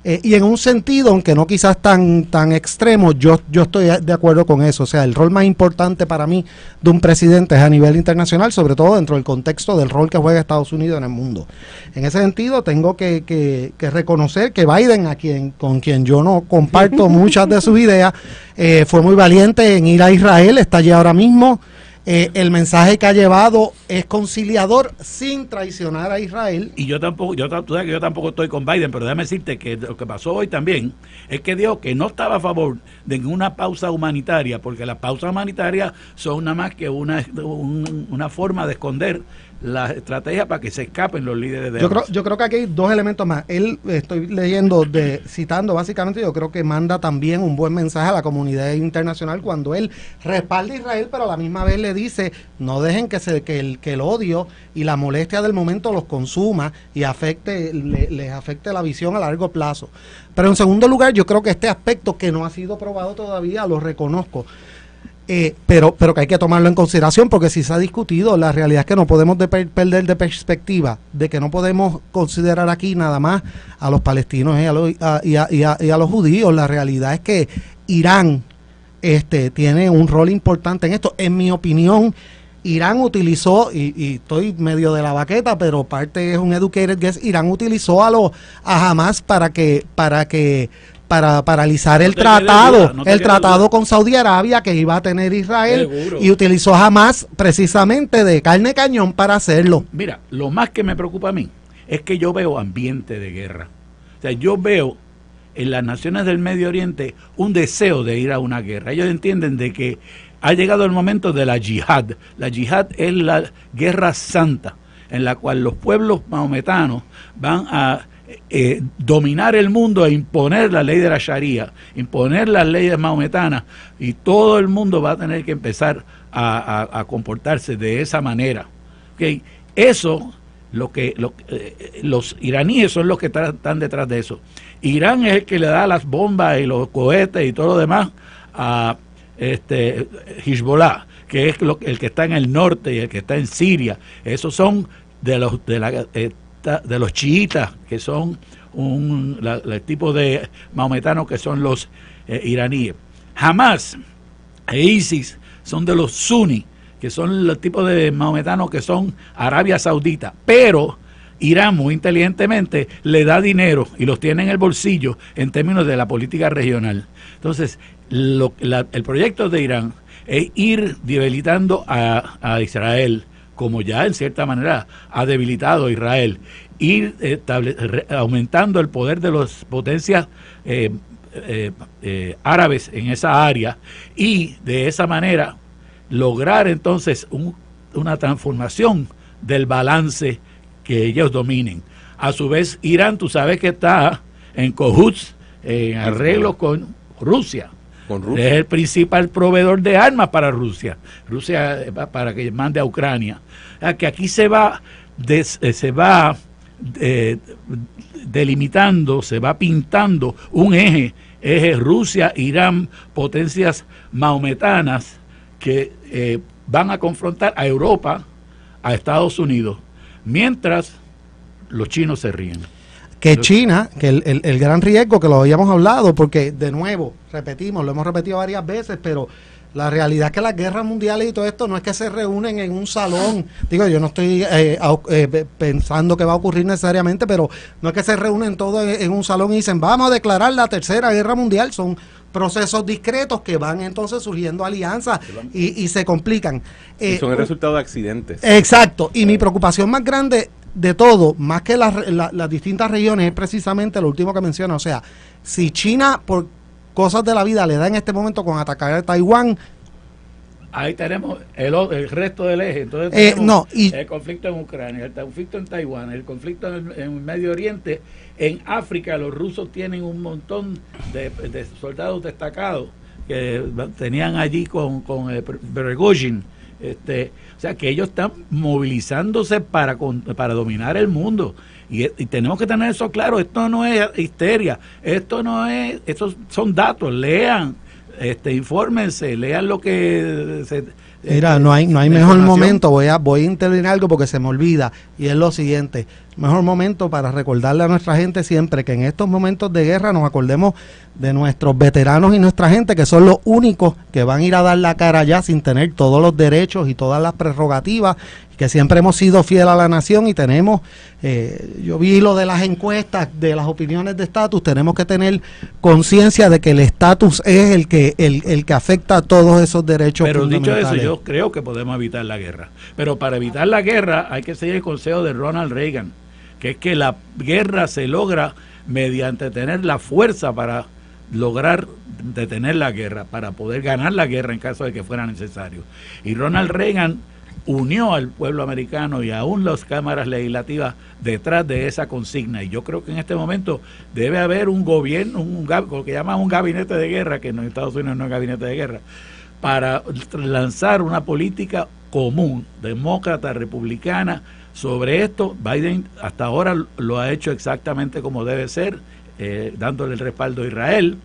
Eh, y en un sentido, aunque no quizás tan, tan extremo, yo, yo estoy de acuerdo con eso. O sea, el rol más importante para mí de un presidente es a nivel internacional, sobre todo dentro del contexto del rol que juega Estados Unidos en el mundo. En ese sentido, tengo que, reconocer que Biden, a con quien yo no comparto [LAUGHS] muchas de sus ideas, eh, fue muy valiente en ir a Israel, está allí ahora mismo. Eh, el mensaje que ha llevado es conciliador sin traicionar a Israel. Y yo tampoco, yo, que yo tampoco estoy con Biden, pero déjame decirte que lo que pasó hoy también es que dijo que no estaba a favor de ninguna pausa humanitaria, porque las pausas humanitarias son nada más que una, [LAUGHS] una forma de esconder la estrategia para que se escapen los líderes de yo creo, yo creo que aquí hay dos elementos más. Él, estoy leyendo, citando básicamente, yo creo que manda también un buen mensaje a la comunidad internacional cuando él respalda a Israel, pero a la misma vez le dice, no dejen que, se, que, el, que el odio y la molestia del momento los consuma y afecte, les afecte la visión a largo plazo. Pero en segundo lugar, yo creo que este aspecto que no ha sido probado todavía, lo reconozco. Eh, pero, pero que hay que tomarlo en consideración porque si se ha discutido, la realidad es que no podemos perder de perspectiva, de que no podemos considerar aquí nada más a los palestinos eh, y a los, judíos. La realidad es que Irán este, tiene un rol importante en esto. En mi opinión, Irán utilizó, y, estoy medio de la baqueta, pero parte es un educated guess, Irán utilizó a los a Hamas para que, para que para paralizar el tratado, el tratado con Saudi Arabia que iba a tener Israel y utilizó jamás precisamente de carne cañón para hacerlo. Mira, lo más que me preocupa a mí es que yo veo ambiente de guerra. O sea, yo veo en las naciones del Medio Oriente un deseo de ir a una guerra. Ellos entienden de que ha llegado el momento de la yihad. La yihad es la guerra santa en la cual los pueblos maometanos van a eh, dominar el mundo e imponer la ley de la Sharia, imponer las leyes maometanas, y todo el mundo va a tener que empezar a, comportarse de esa manera. ¿okay? Eso, lo que eh, los iraníes son los que están detrás de eso. Irán es el que le da las bombas y los cohetes y todo lo demás a este, Hezbollah, que es el que está en el norte y el que está en Siria. Esos son de los de la, eh, de los chiitas, que son un el tipo de maometanos que son los eh, iraníes. Jamás e ISIS son de los sunnis, que son los tipos de maometanos que son Arabia Saudita, pero Irán muy inteligentemente le da dinero y los tiene en el bolsillo en términos de la política regional. Entonces, el proyecto de Irán es ir debilitando a, a Israel, como ya en cierta manera ha debilitado a Israel, ir eh, aumentando el poder de las potencias eh, eh, árabes en esa área y de esa manera lograr entonces una transformación del balance que ellos dominen. A su vez, Irán, tú sabes que está en cojuts, en arreglo con Rusia. Es el principal proveedor de armas para Rusia. Rusia eh, para que mande a Ucrania. O que aquí se va, eh, se va eh, delimitando, se va pintando un eje, eje Rusia, Irán, potencias maometanas que van a confrontar a Europa, a Estados Unidos, mientras los chinos se ríen que China, que el, el, gran riesgo que lo habíamos hablado, porque de nuevo, repetimos, lo hemos repetido varias veces, pero la realidad es que las guerras mundiales y todo esto no es que se reúnen en un salón. Digo, yo no estoy eh, eh, pensando que va a ocurrir necesariamente, pero no es que se reúnen todos en un salón y dicen, vamos a declarar la tercera guerra mundial. Son procesos discretos que van entonces surgiendo alianzas y, y se complican. Eh, son el resultado de accidentes. Exacto. Y mi preocupación más grande de todo, más que las, distintas regiones, es precisamente lo último que menciona. O sea, si China, por cosas de la vida, le da en este momento con atacar a Taiwán, ahí tenemos el, el, resto del eje. Entonces, eh, no, el conflicto en Ucrania, el conflicto en Taiwán, el conflicto en Medio Oriente en África los rusos tienen un montón de, soldados destacados que tenían allí con, con eh, Este, o sea, que ellos están movilizándose para, para dominar el mundo. Y, tenemos que tener eso claro. Esto no es histeria. Esto no es. Estos son datos. Lean, este, infórmense, lean lo que se. Mira, no hay, no hay mejor momento. Voy a, voy a intervenir algo porque se me olvida. Y es lo siguiente mejor momento para recordarle a nuestra gente siempre que en estos momentos de guerra nos acordemos de nuestros veteranos y nuestra gente que son los únicos que van a ir a dar la cara allá sin tener todos los derechos y todas las prerrogativas que siempre hemos sido fiel a la nación y tenemos, eh, yo vi lo de las encuestas, de las opiniones de estatus, tenemos que tener conciencia de que el estatus es el que el, el, que afecta a todos esos derechos. Pero dicho eso, yo creo que podemos evitar la guerra. Pero para evitar la guerra hay que seguir el consejo de Ronald Reagan que es que la guerra se logra mediante tener la fuerza para lograr detener la guerra, para poder ganar la guerra en caso de que fuera necesario. Y Ronald Reagan unió al pueblo americano y aún las cámaras legislativas detrás de esa consigna. Y yo creo que en este momento debe haber un gobierno, un, lo que llaman un gabinete de guerra, que en Estados Unidos no es gabinete de guerra, para lanzar una política común, demócrata, republicana, sobre esto, Biden hasta ahora lo ha hecho exactamente como debe ser, eh, dándole el respaldo a Israel.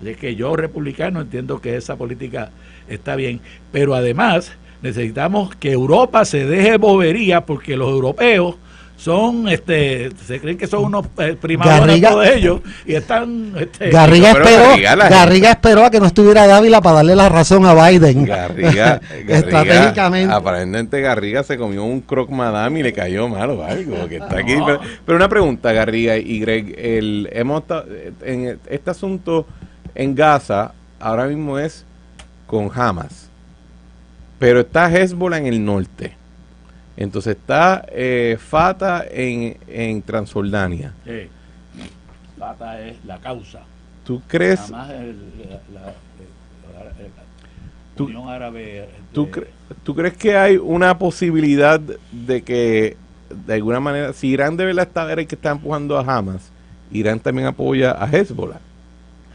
de que yo, republicano, entiendo que esa política está bien. Pero además, necesitamos que Europa se deje bobería porque los europeos son, este, se creen que son unos eh, primarios de ellos y están. Este, Garriga, esperó, Garriga, esperó a que no estuviera Dávila para darle la razón a Biden. Garriga, [LAUGHS] estratégicamente. Aparentemente Garriga se comió un croc madame y le cayó mal algo. Que está aquí. Pero, una pregunta, Garriga y Greg, el, en este asunto en Gaza ahora mismo es con Hamas, pero está Hezbollah en el norte entonces está eh, Fata en, en Transjordania. Sí. Fata es la causa. ¿Tú crees? ¿tú, crees que hay una posibilidad de que, de alguna manera, si Irán de verdad está, que está empujando a Hamas, Irán también apoya a Hezbollah?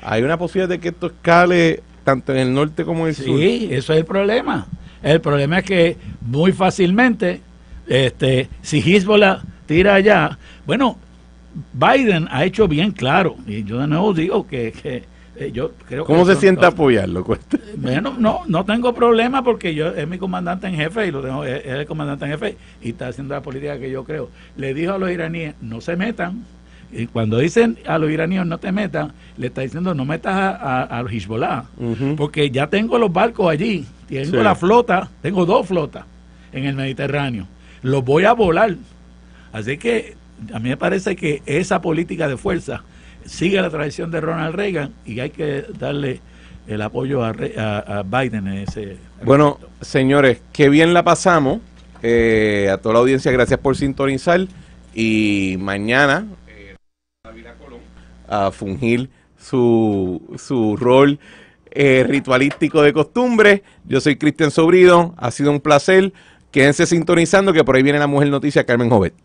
¿Hay una posibilidad de que esto escale tanto en el norte como en el sur? Sí, eso es el problema. El problema es que muy fácilmente este, si Hezbollah tira allá, bueno, Biden ha hecho bien claro, y yo de nuevo digo que, eh, yo creo ¿Cómo se siente apoyarlo? [LAUGHS] Bueno, no, no tengo problema porque yo es mi comandante en jefe y lo tengo, es, el comandante en jefe y está haciendo la política que yo creo. Le dijo a los iraníes, no se metan. Y cuando dicen a los iraníes no te metan, le está diciendo no metas a, a, Hezbollah, porque ya tengo los barcos allí, tengo la flota, tengo dos flotas en el Mediterráneo los voy a volar. Así que a mí me parece que esa política de fuerza sigue la tradición de Ronald Reagan y hay que darle el apoyo a, Biden en ese. Bueno, señores, qué bien la pasamos. Eh, a toda la audiencia, gracias por sintonizar. Y mañana, eh, a fungir su, su rol eh, ritualístico de costumbre. Yo soy Cristian Sobrido, ha sido un placer. Quédense sintonizando que por ahí viene la mujer noticia Carmen Jovet.